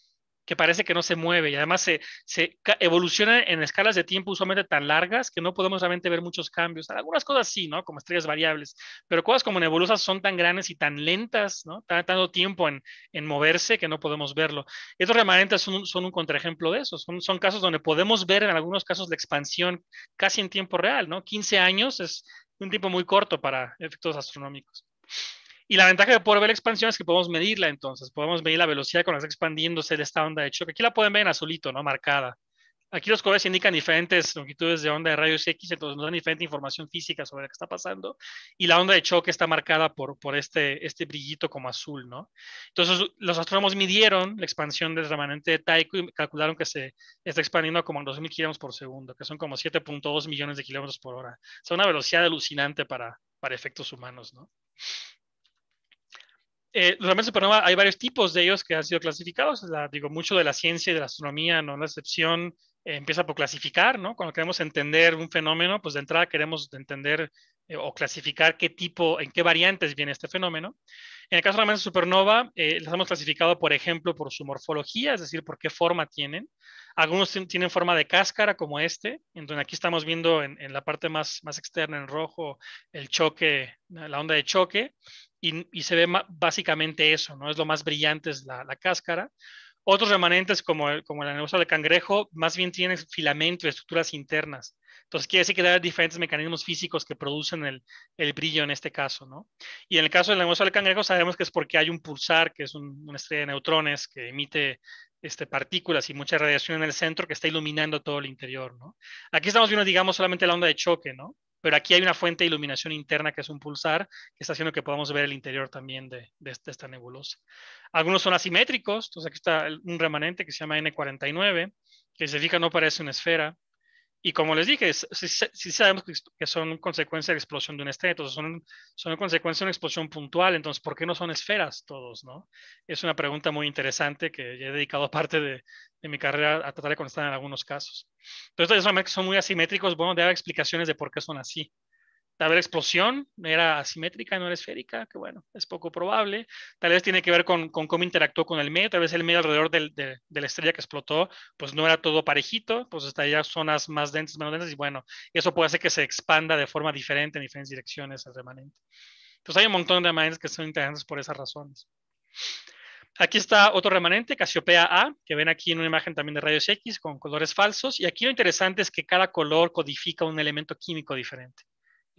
que parece que no se mueve y además se, evoluciona en escalas de tiempo usualmente tan largas que no podemos realmente ver muchos cambios. Algunas cosas sí, ¿no? Como estrellas variables, pero cosas como nebulosas son tan grandes y tan lentas, ¿no? tanto tiempo en, moverse que no podemos verlo. Estos remanentes son, un contraejemplo de eso. Son, son, casos donde podemos ver en algunos casos la expansión casi en tiempo real, ¿no? 15 años es, un tiempo muy corto para efectos astronómicos. Y la ventaja de poder ver la expansión es que podemos medirla entonces, podemos medir la velocidad con la que está expandiéndose esta onda de choque. Aquí la pueden ver en azulito, ¿no? Marcada. Aquí los colores indican diferentes longitudes de onda de rayos X, entonces nos dan diferente información física sobre lo que está pasando. Y la onda de choque está marcada por, por este, este brillito como azul, ¿no? Entonces los astrónomos midieron la expansión del remanente de Taiko y calcularon que se está expandiendo a como 2.000 kilómetros por segundo, que son como 7.2 millones de kilómetros por hora. Es una velocidad alucinante para, para efectos humanos, ¿no? Eh, los hay varios tipos de ellos que han sido clasificados. digo, mucho de la ciencia y de la astronomía, no la excepción eh, empieza por clasificar, ¿no? Cuando queremos entender un fenómeno, pues de entrada queremos entender eh, o clasificar qué tipo, en qué variantes viene este fenómeno. En el caso de la mancha supernova, eh, las hemos clasificado, por ejemplo, por su morfología, es decir, por qué forma tienen. Algunos tienen forma de cáscara, como este, en donde aquí estamos viendo en, la parte más, más externa, en rojo, el choque, la onda de choque, y, y se ve básicamente eso, ¿no? Es lo más brillante, es la, la cáscara otros remanentes, como, el, como la nebulosa del cangrejo, más bien tienen filamento y estructuras internas. Entonces, quiere decir que hay diferentes mecanismos físicos que producen el, brillo en este caso, ¿no? Y en el caso de la nebulosa del cangrejo, sabemos que es porque hay un pulsar, que es una estrella de neutrones que emite este, partículas y mucha radiación en el centro que está iluminando todo el interior, Aquí estamos viendo, digamos, solamente la onda de choque, ¿no? pero aquí hay una fuente de iluminación interna que es un pulsar, que está haciendo que podamos ver el interior también de, este, esta nebulosa. Algunos son asimétricos, entonces aquí está un remanente que se llama N49, que se fija no parece una esfera, y como les dije, sí, sabemos que son consecuencia de la explosión de un estrella, son, son consecuencia de una explosión puntual, entonces, ¿por qué no son esferas todos? no? Es una pregunta muy interesante que he dedicado parte de, mi carrera a tratar de contestar en algunos casos. Entonces, son muy asimétricos, bueno, debe haber explicaciones de por qué son así vez la explosión, era asimétrica, no era esférica, que bueno, es poco probable. Tal vez tiene que ver con, cómo interactuó con el medio, tal vez el medio alrededor de, de, la estrella que explotó, pues no era todo parejito, pues estaría zonas más densas, menos densas, y bueno, eso puede hacer que se expanda de forma diferente en diferentes direcciones el remanente. Entonces hay un montón de remanentes que son interesantes por esas razones. Aquí está otro remanente, Casiopea A, que ven aquí en una imagen también de rayos X con colores falsos. Y aquí lo interesante es que cada color codifica un elemento químico diferente.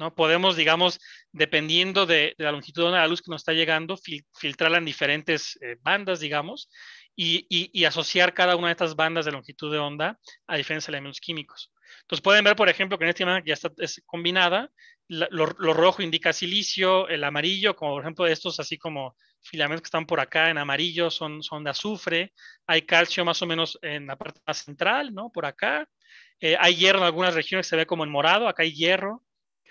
¿no? Podemos, digamos, dependiendo de, la longitud de onda de la luz que nos está llegando, filtrarla en diferentes eh, bandas, digamos, y, asociar cada una de estas bandas de longitud de onda a diferentes elementos químicos. Entonces pueden ver, por ejemplo, que en esta imagen ya está es combinada, lo, rojo indica silicio, el amarillo, como por ejemplo estos así como filamentos que están por acá en amarillo son, son de azufre, hay calcio más o menos en la parte central, ¿no? Por acá, eh, hay hierro en algunas regiones que se ve como en morado, acá hay hierro,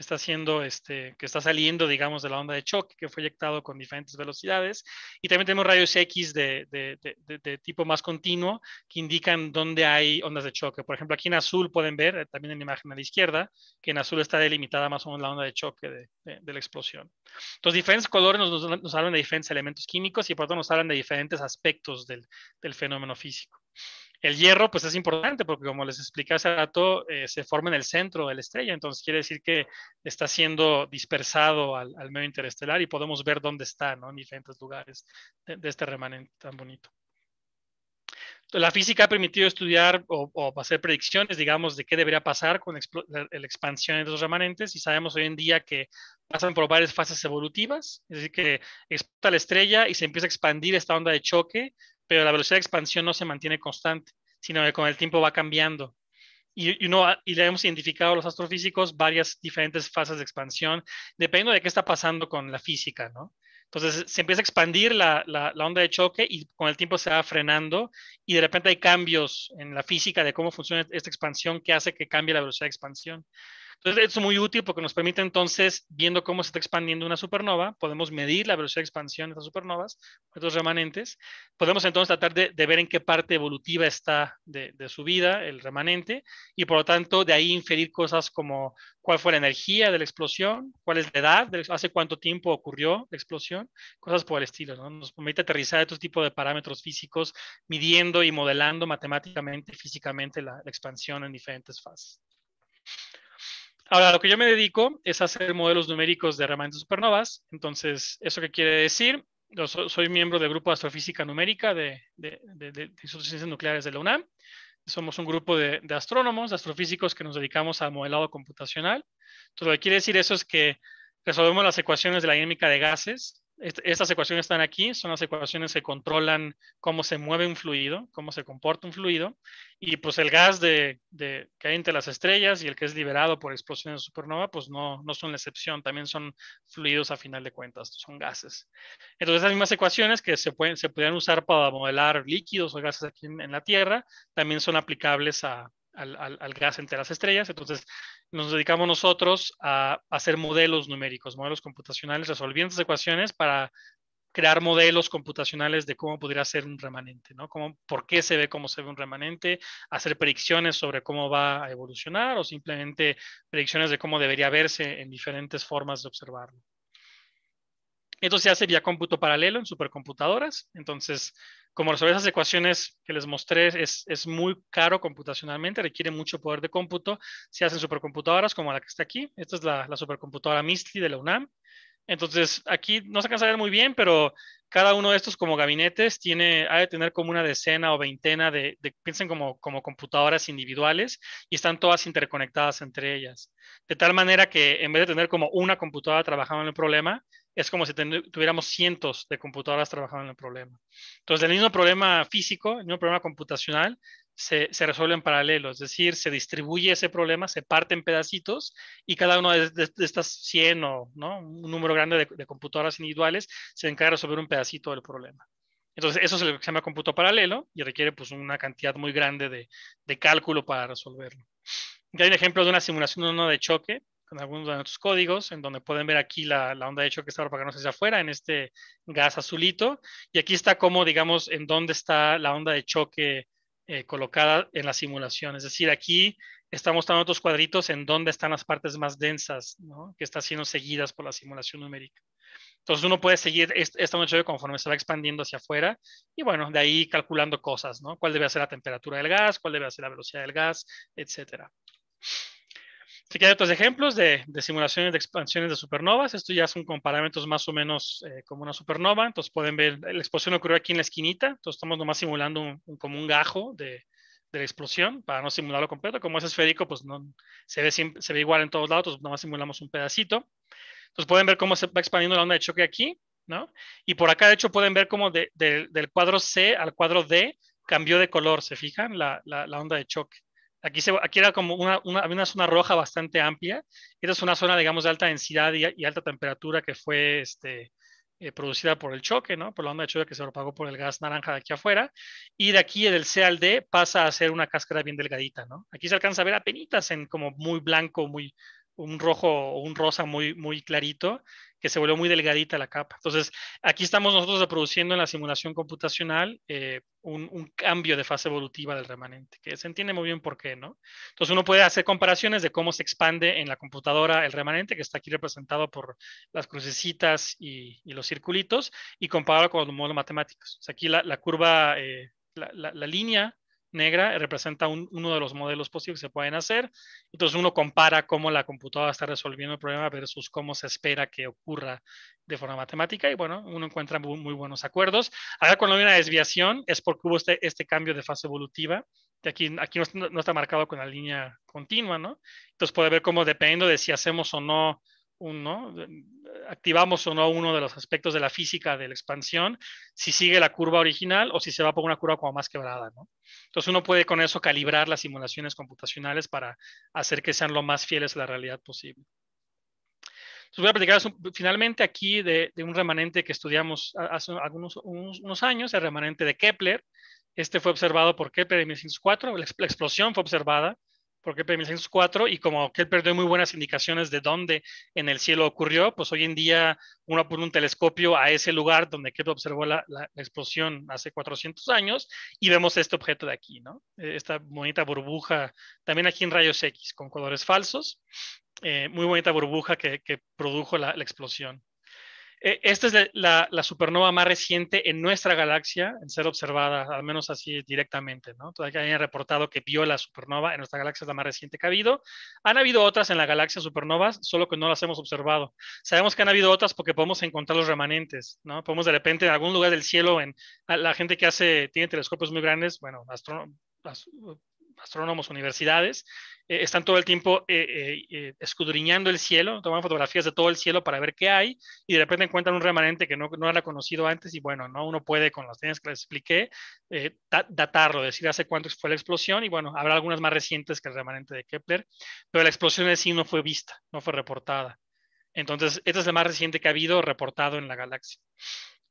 que está haciendo, este, que está saliendo, digamos, de la onda de choque, que fue eyectado con diferentes velocidades. Y también tenemos rayos X de, de, de, tipo más continuo que indican dónde hay ondas de choque. Por ejemplo, aquí en azul pueden ver, eh, también en la imagen a la izquierda, que en azul está delimitada más o menos la onda de choque de, la explosión. Entonces, diferentes colores nos, nos, hablan de diferentes elementos químicos y por lo tanto nos hablan de diferentes aspectos del, del fenómeno físico. El hierro, pues es importante porque como les expliqué hace rato, eh, se forma en el centro de la estrella, entonces quiere decir que está siendo dispersado al, medio interestelar y podemos ver dónde está, ¿no? En diferentes lugares de, este remanente tan bonito la física ha permitido estudiar o, hacer predicciones, digamos, de qué debería pasar con la, eh, la expansión de los remanentes y sabemos hoy en día que pasan por varias fases evolutivas, es decir, que explota la estrella y se empieza a expandir esta onda de choque pero la velocidad de expansión no se mantiene constante, sino que con el tiempo va cambiando. Y, uno, y le hemos identificado a los astrofísicos varias diferentes fases de expansión, dependiendo de qué está pasando con la física, ¿no? Entonces se empieza a expandir la, la, onda de choque y con el tiempo se va frenando y de repente hay cambios en la física de cómo funciona esta expansión que hace que cambie la velocidad de expansión. Entonces, esto es muy útil porque nos permite entonces, viendo cómo se está expandiendo una supernova, podemos medir la velocidad de expansión de estas supernovas, estos remanentes. Podemos entonces tratar de, ver en qué parte evolutiva está de, su vida el remanente y por lo tanto de ahí inferir cosas como cuál fue la energía de la explosión, cuál es la edad, hace cuánto tiempo ocurrió la explosión, cosas por el estilo. Nos permite aterrizar estos tipos de parámetros físicos, midiendo y modelando matemáticamente y físicamente la expansión en diferentes fases. Ahora, lo que yo me dedico es hacer modelos numéricos de herramientas supernovas. Entonces, ¿eso qué quiere decir? Yo soy miembro del grupo de astrofísica numérica de, de, de, de, Ciencias Nucleares de la UNAM. Somos un grupo de, astrónomos, astrofísicos que nos dedicamos al modelado computacional. Entonces, lo que quiere decir eso es que resolvemos las ecuaciones de la dinámica de gases estas ecuaciones están aquí, son las ecuaciones que controlan cómo se mueve un fluido, cómo se comporta un fluido, y pues el gas de, de que hay entre las estrellas y el que es liberado por explosiones de supernova, pues no, no son la excepción, también son fluidos a final de cuentas, son gases. Entonces, las mismas ecuaciones que se, pueden, se pueden usar para modelar líquidos o gases aquí en la Tierra, también son aplicables a, al, gas entre las estrellas. Entonces, nos dedicamos nosotros a, hacer modelos numéricos, modelos computacionales, resolviendo estas ecuaciones para crear modelos computacionales de cómo podría ser un remanente, ¿no? Cómo, ¿Por qué se ve cómo se ve un remanente? Hacer predicciones sobre cómo va a evolucionar o simplemente predicciones de cómo debería verse en diferentes formas de observarlo. Esto se hace vía cómputo paralelo en supercomputadoras. Entonces, como sabes, esas ecuaciones que les mostré es, muy caro computacionalmente, requiere mucho poder de cómputo. Se hacen supercomputadoras como la que está aquí. Esta es la, supercomputadora MISTI de la UNAM. Entonces, aquí no se alcanza a ver muy bien, pero cada uno de estos como gabinetes tiene, ha de tener como una decena o veintena de, piensen como, como computadoras individuales y están todas interconectadas entre ellas. De tal manera que en vez de tener como una computadora trabajando en el problema, es como si tuviéramos cientos de computadoras trabajando en el problema. Entonces, el mismo problema físico, el mismo problema computacional, se, resuelve en paralelo, es decir, se distribuye ese problema, se parte en pedacitos y cada uno de, estas 100 o un número grande de, computadoras individuales se encarga de resolver un pedacito del problema. Entonces, eso es lo se llama cómputo paralelo y requiere pues, una cantidad muy grande de, cálculo para resolverlo. hay un ejemplo de una simulación uno de choque en algunos de nuestros códigos, en donde pueden ver aquí la, onda de choque que está propagándose hacia afuera, en este gas azulito. Y aquí está como, digamos, en dónde está la onda de choque eh, colocada en la simulación. Es decir, aquí estamos mostrando otros cuadritos en dónde están las partes más densas, que está siendo seguidas por la simulación numérica. Entonces uno puede seguir esta onda de choque conforme se va expandiendo hacia afuera y bueno, de ahí calculando cosas, ¿no? ¿Cuál debe ser la temperatura del gas? ¿Cuál debe ser la velocidad del gas? Etcétera. Así hay otros ejemplos de, simulaciones de expansiones de supernovas. Esto ya son con parámetros más o menos eh, como una supernova. Entonces pueden ver, la explosión ocurrió aquí en la esquinita. Entonces estamos nomás simulando como un gajo de, la explosión para no simularlo completo. Como es esférico, pues se, ve, igual en todos lados. Entonces nomás simulamos un pedacito. Entonces pueden ver cómo se va expandiendo la onda de choque aquí. ¿no? Y por acá, de hecho, pueden ver cómo del cuadro C al cuadro D cambió de color. ¿Se fijan? la onda de choque aquí, era como una, una, zona roja bastante amplia. Esta es una zona, digamos, de alta densidad y, alta temperatura que fue este, eh, producida por el choque, ¿no? Por la onda de choque que se propagó por el gas naranja de aquí afuera. Y de aquí, del C al D, pasa a ser una cáscara bien delgadita, Aquí se alcanza a ver a en como muy blanco, muy un rojo o un rosa muy, muy clarito, que se volvió muy delgadita la capa. Entonces, aquí estamos nosotros reproduciendo en la simulación computacional eh, un, cambio de fase evolutiva del remanente, que se entiende muy bien por qué, ¿no? Entonces, uno puede hacer comparaciones de cómo se expande en la computadora el remanente, que está aquí representado por las crucecitas y, los circulitos, y compararlo con los modelos matemáticos. aquí la, curva, eh, la línea negra representa uno de los modelos posibles que se pueden hacer. Entonces uno compara cómo la computadora está resolviendo el problema versus cómo se espera que ocurra de forma matemática y bueno, uno encuentra muy, buenos acuerdos. Ahora cuando hay una desviación es porque hubo este, este cambio de fase evolutiva de aquí, aquí no, no, está marcado con la línea continua, ¿no? Entonces puede ver cómo dependiendo de si hacemos o no un, activamos o no uno de los aspectos de la física de la expansión, si sigue la curva original o si se va por una curva como más quebrada. Entonces uno puede con eso calibrar las simulaciones computacionales para hacer que sean lo más fieles a la realidad posible. voy a platicar finalmente aquí de, un remanente que estudiamos hace algunos unos, años, el remanente de Kepler. Este fue observado por Kepler en 1904, la explosión fue observada porque Kepler 1604 y como Kepler dio muy buenas indicaciones de dónde en el cielo ocurrió, pues hoy en día uno pone un telescopio a ese lugar donde Kepler observó la, explosión hace 400 años y vemos este objeto de aquí, ¿no? E, esta bonita burbuja, también aquí en rayos X con colores falsos, eh, muy bonita burbuja que, produjo la explosión. E, esta es la, supernova más reciente en nuestra galaxia en ser observada, al menos así directamente, ¿no? Todavía hayan reportado que vio la supernova en nuestra galaxia es la más reciente que ha habido. Han habido otras en la galaxia supernovas, solo que no las hemos observado. Sabemos que han habido otras porque podemos encontrar los remanentes, ¿no? Podemos de repente en algún lugar del cielo, en la gente que hace, tiene telescopios muy grandes, bueno, astrónomos astrónomos, universidades, eh, están todo el tiempo eh, eh, escudriñando el cielo, toman fotografías de todo el cielo para ver qué hay y de repente encuentran un remanente que no, no era conocido antes y bueno, no uno puede con las técnicas que les expliqué datarlo, decir hace cuánto fue la explosión y bueno, habrá algunas más recientes que el remanente de Kepler, pero la explosión en sí no fue vista, no fue reportada. Entonces, este es el más reciente que ha habido reportado en la galaxia.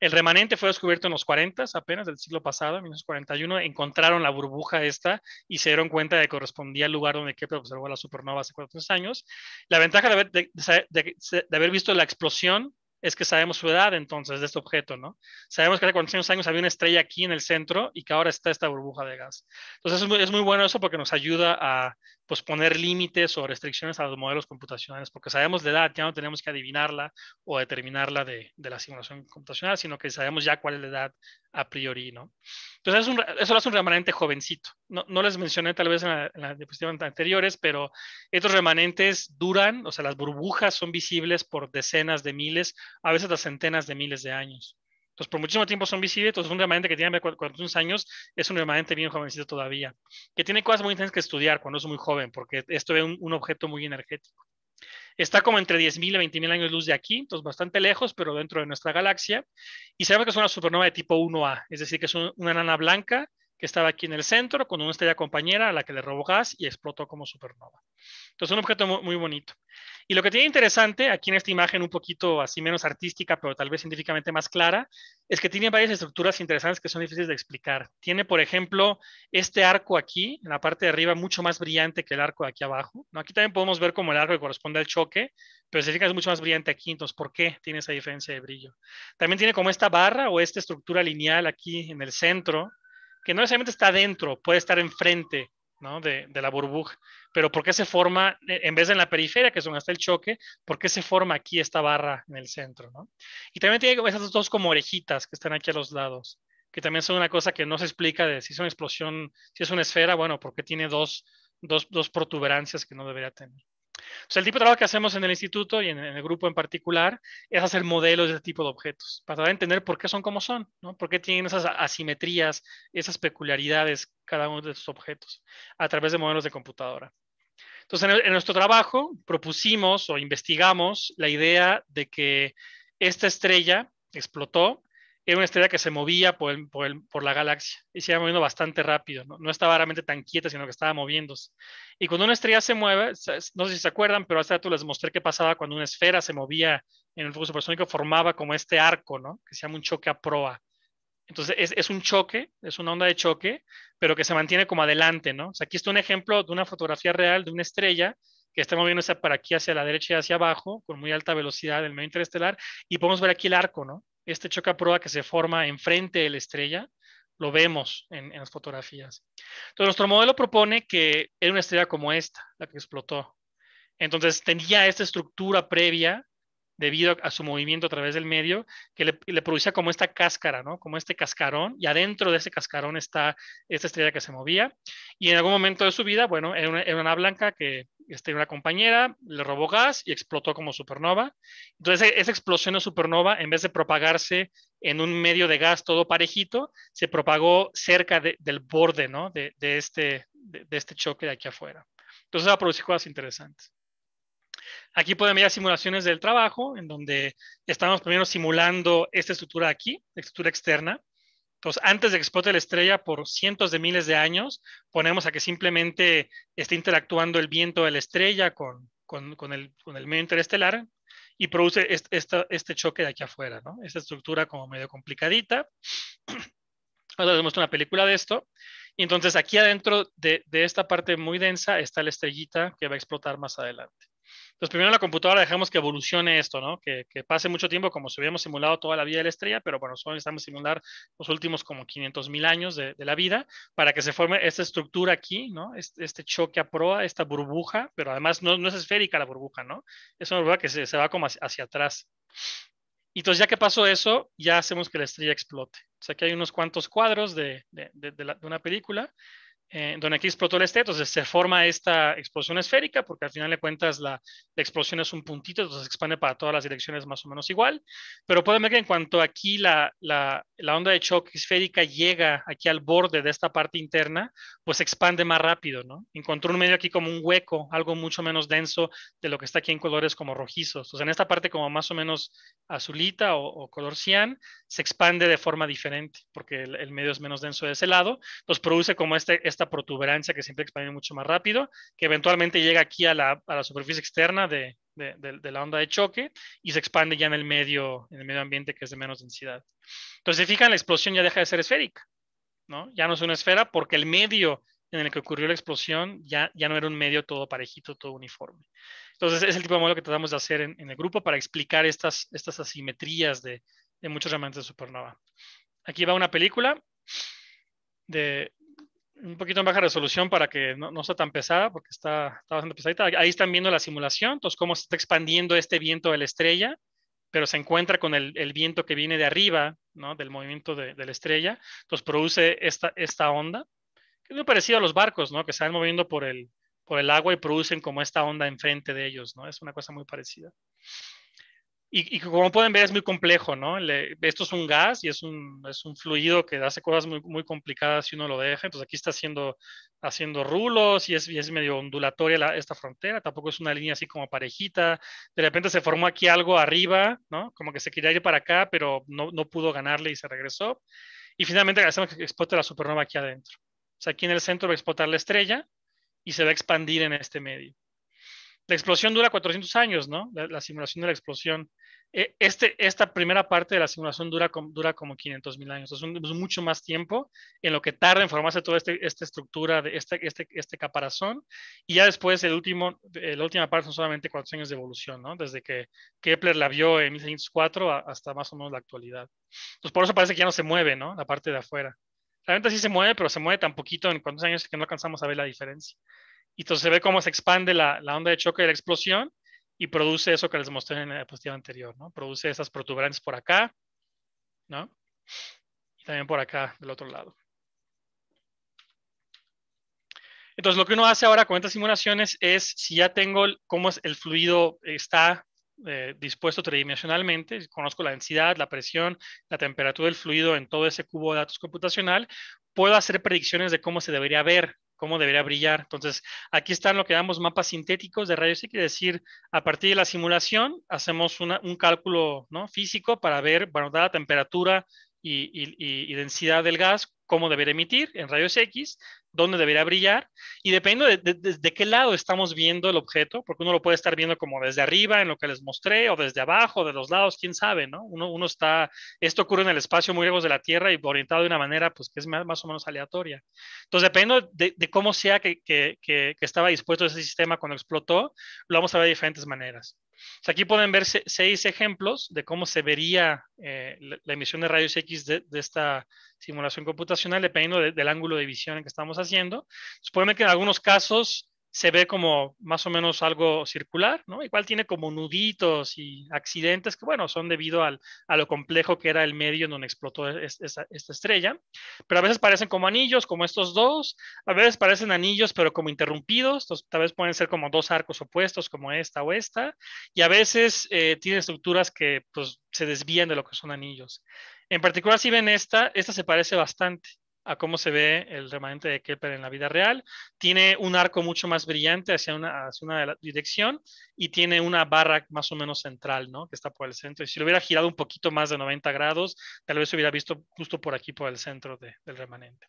El remanente fue descubierto en los 40, apenas del siglo pasado, en 1941, encontraron la burbuja esta y se dieron cuenta de que correspondía al lugar donde Kepler observó la supernova hace 400 años. La ventaja de haber, visto la explosión es que sabemos su edad entonces de este objeto, ¿no? Sabemos que hace 400 años había una estrella aquí en el centro y que ahora está esta burbuja de gas. Entonces es muy bueno eso porque nos ayuda a pues poner límites o restricciones a los modelos computacionales, porque sabemos la edad, ya no tenemos que adivinarla o determinarla de, la simulación computacional, sino que sabemos ya cuál es la edad a priori, ¿no? Entonces, es un, eso lo un remanente jovencito. No, les mencioné tal vez en, la, las diapositivas anteriores, pero estos remanentes duran, o sea, las burbujas son visibles por decenas de miles, a veces hasta centenas de miles de años. Pues por muchísimo tiempo son visibles. Entonces, un remanente que tiene 41 años es un remanente bien jovencito todavía, que tiene cosas muy intensas que estudiar cuando es muy joven, porque esto es un, objeto muy energético. Está como entre 10.000 y 20.000 años luz de aquí, entonces bastante lejos, pero dentro de nuestra galaxia. Y sabemos que es una supernova de tipo 1A, es decir, que es una nana blanca que estaba aquí en el centro con una estrella compañera a la que le robó gas y explotó como supernova. Entonces, un objeto muy, bonito. Y lo que tiene interesante, aquí en esta imagen un poquito así menos artística, pero tal vez científicamente más clara, es que tiene varias estructuras interesantes que son difíciles de explicar. Tiene, por ejemplo, este arco aquí, en la parte de arriba, mucho más brillante que el arco de aquí abajo. ¿no? Aquí también podemos ver como el arco corresponde al choque, pero significa que es mucho más brillante aquí, entonces, ¿por qué tiene esa diferencia de brillo? También tiene como esta barra o esta estructura lineal aquí en el centro, que no necesariamente está dentro, puede estar enfrente ¿no? de, la burbuja, pero ¿por qué se forma, eh, en vez de en la periferia, que es hasta el choque, por qué se forma aquí esta barra en el centro? Y también tiene esas dos como orejitas que están aquí a los lados, que también son una cosa que no se explica de si es una explosión, si es una esfera, bueno, porque tiene dos protuberancias que no debería tener? el tipo de trabajo que hacemos en el instituto y en, el grupo en particular es hacer modelos de este tipo de objetos para entender por qué son como son, ¿no? por qué tienen esas asimetrías, esas peculiaridades cada uno de estos objetos a través de modelos de computadora. Entonces, en nuestro trabajo propusimos o investigamos la idea de que esta estrella explotó era una estrella que se movía por, por, la galaxia y se iba moviendo bastante rápido, ¿no? estaba realmente tan quieta, sino que estaba moviéndose. Y cuando una estrella se mueve, no sé si se acuerdan, pero hace rato les mostré qué pasaba cuando una esfera se movía en el flujo supersónico, formaba como este arco, ¿no? que se llama un choque a proa. Entonces es, es, un choque, es una onda de choque, pero que se mantiene como adelante, ¿no? O sea, aquí está un ejemplo de una fotografía real de una estrella que está moviéndose para aquí hacia la derecha y hacia abajo con muy alta velocidad en el medio interestelar y podemos ver aquí el arco, ¿no? este prueba que se forma enfrente de la estrella, lo vemos en, en, las fotografías. Entonces, nuestro modelo propone que era una estrella como esta, la que explotó. Entonces, tenía esta estructura previa debido a, su movimiento a través del medio, que le, le producía como esta cáscara, ¿no? Como este cascarón, y adentro de ese cascarón está esta estrella que se movía. Y en algún momento de su vida, bueno, era una, blanca que tenía este, una compañera, le robó gas y explotó como supernova. Entonces, esa explosión de supernova, en vez de propagarse en un medio de gas todo parejito, se propagó cerca del borde, ¿no? De, este, de, este choque de aquí afuera. Entonces, va a producir cosas interesantes. Aquí pueden ver simulaciones del trabajo, en donde estamos primero simulando esta estructura aquí, estructura externa. Entonces, antes de que explote la estrella por cientos de miles de años, ponemos a que simplemente esté interactuando el viento de la estrella con, el, medio interestelar y produce este, choque de aquí afuera, ¿no? Esta estructura como medio complicadita. Ahora les muestro una película de esto. Y entonces aquí adentro de esta parte muy densa está la estrellita que va a explotar más adelante. Entonces, primero en la computadora dejamos que evolucione esto, ¿no? Que, que, pase mucho tiempo como si hubiéramos simulado toda la vida de la estrella, pero bueno, solo necesitamos simular los últimos como 500.000 años de, de, la vida para que se forme esta estructura aquí, ¿no? Este, choque a proa, esta burbuja, pero además no, no, es esférica la burbuja, ¿no? Es una burbuja que se, se va como hacia, atrás. Y entonces ya que pasó eso, ya hacemos que la estrella explote. O sea, aquí hay unos cuantos cuadros de, de, de, una película eh, donde aquí explotó el este, entonces se forma esta explosión esférica, porque al final de cuentas la, explosión es un puntito, entonces se expande para todas las direcciones más o menos igual, pero pueden ver que en cuanto aquí la, la, onda de choque esférica llega aquí al borde de esta parte interna, pues se expande más rápido, ¿no? Encontró un medio aquí como un hueco, algo mucho menos denso de lo que está aquí en colores como rojizos, entonces en esta parte como más o menos azulita o, color cian, se expande de forma diferente, porque el, medio es menos denso de ese lado, entonces produce como este, este protuberancia que siempre expande mucho más rápido, que eventualmente llega aquí a la, superficie externa de, la onda de choque y se expande ya en el medio, en el medio ambiente que es de menos densidad. Entonces, si fijan, la explosión ya deja de ser esférica, ¿no? Ya no es una esfera porque el medio en el que ocurrió la explosión ya, ya no era un medio todo parejito, todo uniforme. Entonces, es el tipo de modelo que tratamos de hacer en, el grupo para explicar estas, estas asimetrías de, de muchos remanentes de supernova. Aquí va una película de, un poquito en baja resolución para que no, sea tan pesada, porque está, bastante pesadita. Ahí están viendo la simulación, entonces cómo se está expandiendo este viento de la estrella, pero se encuentra con el, el viento que viene de arriba, ¿no? del movimiento de, la estrella, entonces produce esta, esta onda, que es muy parecido a los barcos, ¿no? que se van moviendo por el, por el agua y producen como esta onda enfrente de ellos, ¿no? es una cosa muy parecida. Y, como pueden ver es muy complejo, ¿no? esto es un gas y es un, es un fluido que hace cosas muy, muy, complicadas si uno lo deja. Entonces aquí está haciendo, haciendo rulos y es, es medio ondulatoria la, esta frontera, tampoco es una línea así como parejita. De repente se formó aquí algo arriba, ¿no? Como que se quería ir para acá, pero no, no pudo ganarle y se regresó. Y finalmente hacemos que explote la supernova aquí adentro. O sea, aquí en el centro va a explotar la estrella y se va a expandir en este medio. La explosión dura 400 años, ¿no? La, la, simulación de la explosión. E, este, esta primera parte de la simulación dura, dura como 500 mil años, es, es, mucho más tiempo en lo que tarda en formarse toda este, esta estructura, de este, este, este, caparazón, y ya después el último, eh, la última parte son solamente cuatro años de evolución, ¿no? desde que Kepler la vio en 1604 hasta más o menos la actualidad. Entonces por eso parece que ya no se mueve ¿no? la parte de afuera. Realmente sí se mueve, pero se mueve tan poquito en cuántos años que no alcanzamos a ver la diferencia. Y entonces se ve cómo se expande la, la onda de choque de la explosión y produce eso que les mostré en la diapositiva anterior, ¿no? Produce esas protuberancias por acá, ¿no? Y también por acá, del otro lado. Entonces, lo que uno hace ahora con estas simulaciones es, si ya tengo cómo es el fluido está eh, dispuesto tridimensionalmente, conozco la densidad, la presión, la temperatura del fluido en todo ese cubo de datos computacional, puedo hacer predicciones de cómo se debería ver cómo debería brillar. Entonces, aquí están lo que llamamos mapas sintéticos de rayos X, es decir, a partir de la simulación hacemos un cálculo físico para ver, bueno, dada temperatura y, y densidad del gas, cómo debería emitir en rayos X dónde debería brillar y dependiendo de, qué lado estamos viendo el objeto, porque uno lo puede estar viendo como desde arriba en lo que les mostré o desde abajo, de los lados, quién sabe, ¿no? Uno, está, esto ocurre en el espacio muy lejos de la Tierra y orientado de una manera pues que es más, o menos aleatoria. Entonces, dependiendo de, cómo sea que, estaba dispuesto ese sistema cuando explotó, lo vamos a ver de diferentes maneras. aquí pueden ver seis ejemplos de cómo se vería eh, la, la, emisión de rayos X de, esta simulación computacional dependiendo del ángulo de visión en que estamos haciendo. Supone que en algunos casos se ve como más o menos algo circular, ¿no? Igual tiene como nuditos y accidentes que, bueno, son debido a lo complejo que era el medio en donde explotó e-, esta estrella, pero a veces parecen como anillos, como estos dos, a veces parecen anillos, pero como interrumpidos, Entonces, tal vez pueden ser como dos arcos opuestos, como esta o esta, y a veces eh, tiene estructuras que pues, se desvían de lo que son anillos. En particular, si ven esta, esta se parece bastante a cómo se ve el remanente de Kepler en la vida real. Tiene un arco mucho más brillante hacia una, hacia una dirección y tiene una barra más o menos central, ¿no? Que está por el centro. Y si lo hubiera girado un poquito más de 90 grados, tal vez se hubiera visto justo por aquí, por el centro del remanente.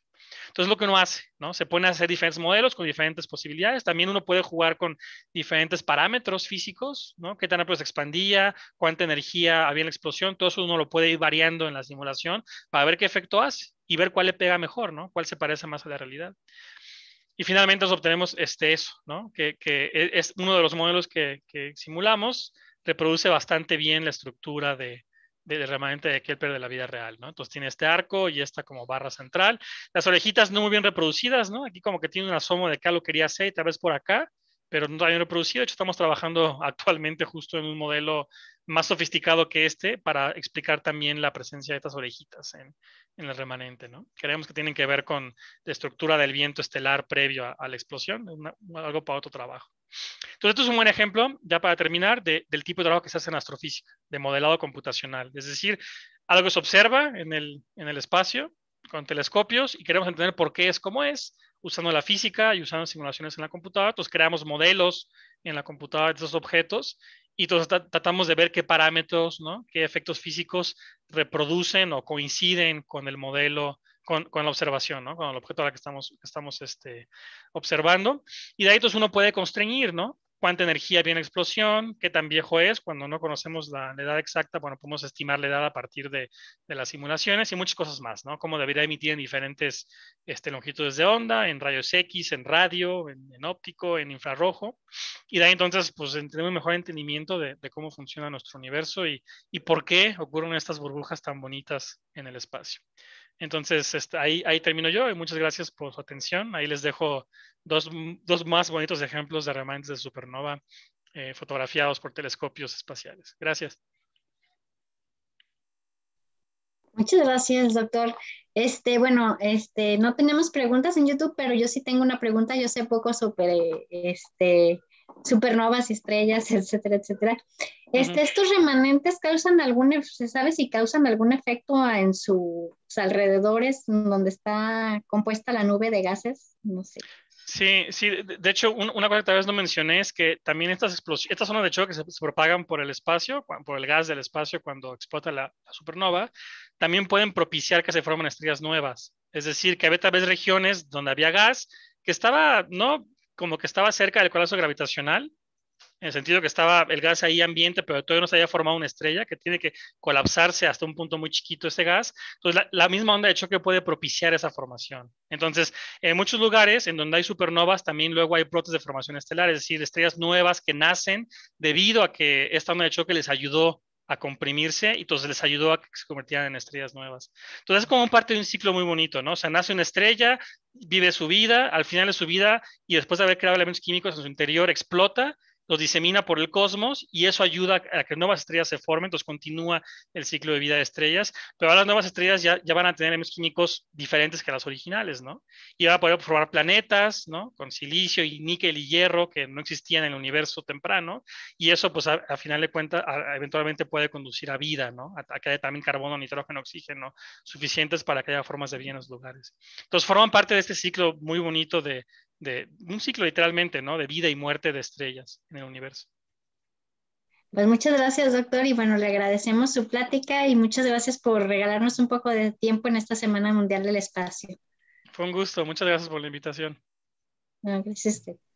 Entonces, lo que uno hace, ¿no? Se pone a hacer diferentes modelos con diferentes posibilidades. También uno puede jugar con diferentes parámetros físicos, ¿no? Qué tan rápido se expandía, cuánta energía había en la explosión. Todo eso uno lo puede ir variando en la simulación para ver qué efecto hace y ver cuál le pega mejor, ¿no? Cuál se parece más a la realidad. Y finalmente obtenemos este, eso, ¿no? que, es uno de los modelos que simulamos, reproduce bastante bien la estructura de, del remanente de Kelper de la vida real, ¿no? Entonces tiene este arco y esta como barra central. Las orejitas no muy bien reproducidas, ¿no? Aquí como que tiene un asomo de que algo quería hacer y tal vez por acá, pero no está bien reproducido. De hecho, estamos trabajando actualmente justo en un modelo más sofisticado que este para explicar también la presencia de estas orejitas en, el remanente, ¿no? Creemos que tienen que ver con la estructura del viento estelar previo a, la explosión, algo para otro trabajo. Entonces, esto es un buen ejemplo, ya para terminar, del tipo de trabajo que se hace en astrofísica, de modelado computacional. Es decir, algo se observa en el, espacio con telescopios y queremos entender por qué es como es, usando la física y usando simulaciones en la computadora. Entonces, creamos modelos en la computadora de esos objetos y entonces tratamos de ver qué parámetros, ¿no? qué efectos físicos reproducen o coinciden con el modelo con, la observación, ¿no? Con el objeto a la que estamos, estamos este, observando. Y de ahí entonces uno puede constreñir, ¿no? Cuánta energía viene explosión, qué tan viejo es, cuando no conocemos la, edad exacta, bueno, podemos estimar la edad a partir de, las simulaciones y muchas cosas más, ¿no? Cómo debería emitir en diferentes este, longitudes de onda, en rayos X, en radio, en, óptico, en infrarrojo. Y de ahí entonces, pues, tenemos un mejor entendimiento de, cómo funciona nuestro universo y por qué ocurren estas burbujas tan bonitas en el espacio. Entonces, este, ahí, ahí termino yo y muchas gracias por su atención. Ahí les dejo dos, más bonitos ejemplos de remanentes de supernova eh, fotografiados por telescopios espaciales. Gracias. Muchas gracias, doctor. Este, bueno, este, no tenemos preguntas en YouTube, pero yo sí tengo una pregunta. Yo sé poco sobre este, supernovas, estrellas, etcétera, etcétera. Este, estos remanentes causan algún, se sabe si causan algún efecto en sus alrededores donde está compuesta la nube de gases, no sé. Sí, sí, de hecho, una cosa que tal vez no mencioné es que también estas explosiones, estas zonas de choque que se, propagan por el espacio, por el gas del espacio cuando explota la, la, supernova, también pueden propiciar que se formen estrellas nuevas. Es decir, que había tal vez regiones donde había gas que estaba, no, como que estaba cerca del colapso gravitacional, en el sentido que estaba el gas ahí ambiente, pero todavía no se había formado una estrella que tiene que colapsarse hasta un punto muy chiquito ese gas. Entonces, la, misma onda de choque puede propiciar esa formación. Entonces, en muchos lugares en donde hay supernovas, también luego hay brotes de formación estelar, es decir, estrellas nuevas que nacen debido a que esta onda de choque les ayudó a comprimirse y entonces les ayudó a que se convirtieran en estrellas nuevas. Entonces es como parte de un ciclo muy bonito, ¿no? O sea, nace una estrella, vive su vida, al final de su vida y después de haber creado elementos químicos en su interior explota los disemina por el cosmos y eso ayuda a que nuevas estrellas se formen, entonces continúa el ciclo de vida de estrellas, pero ahora las nuevas estrellas ya, ya van a tener elementos químicos diferentes que las originales, ¿no? Y van a poder formar planetas, ¿no? Con silicio y níquel y hierro que no existían en el universo temprano, y eso pues a, final de cuentas eventualmente puede conducir a vida, ¿no? A, que haya también carbono, nitrógeno, oxígeno suficientes para que haya formas de vida en los lugares. Entonces forman parte de este ciclo muy bonito de, de un ciclo literalmente, ¿no? De vida y muerte de estrellas en el universo. Pues muchas gracias, doctor, y bueno, le agradecemos su plática y muchas gracias por regalarnos un poco de tiempo en esta Semana Mundial del Espacio. Fue un gusto, muchas gracias por la invitación. gracias a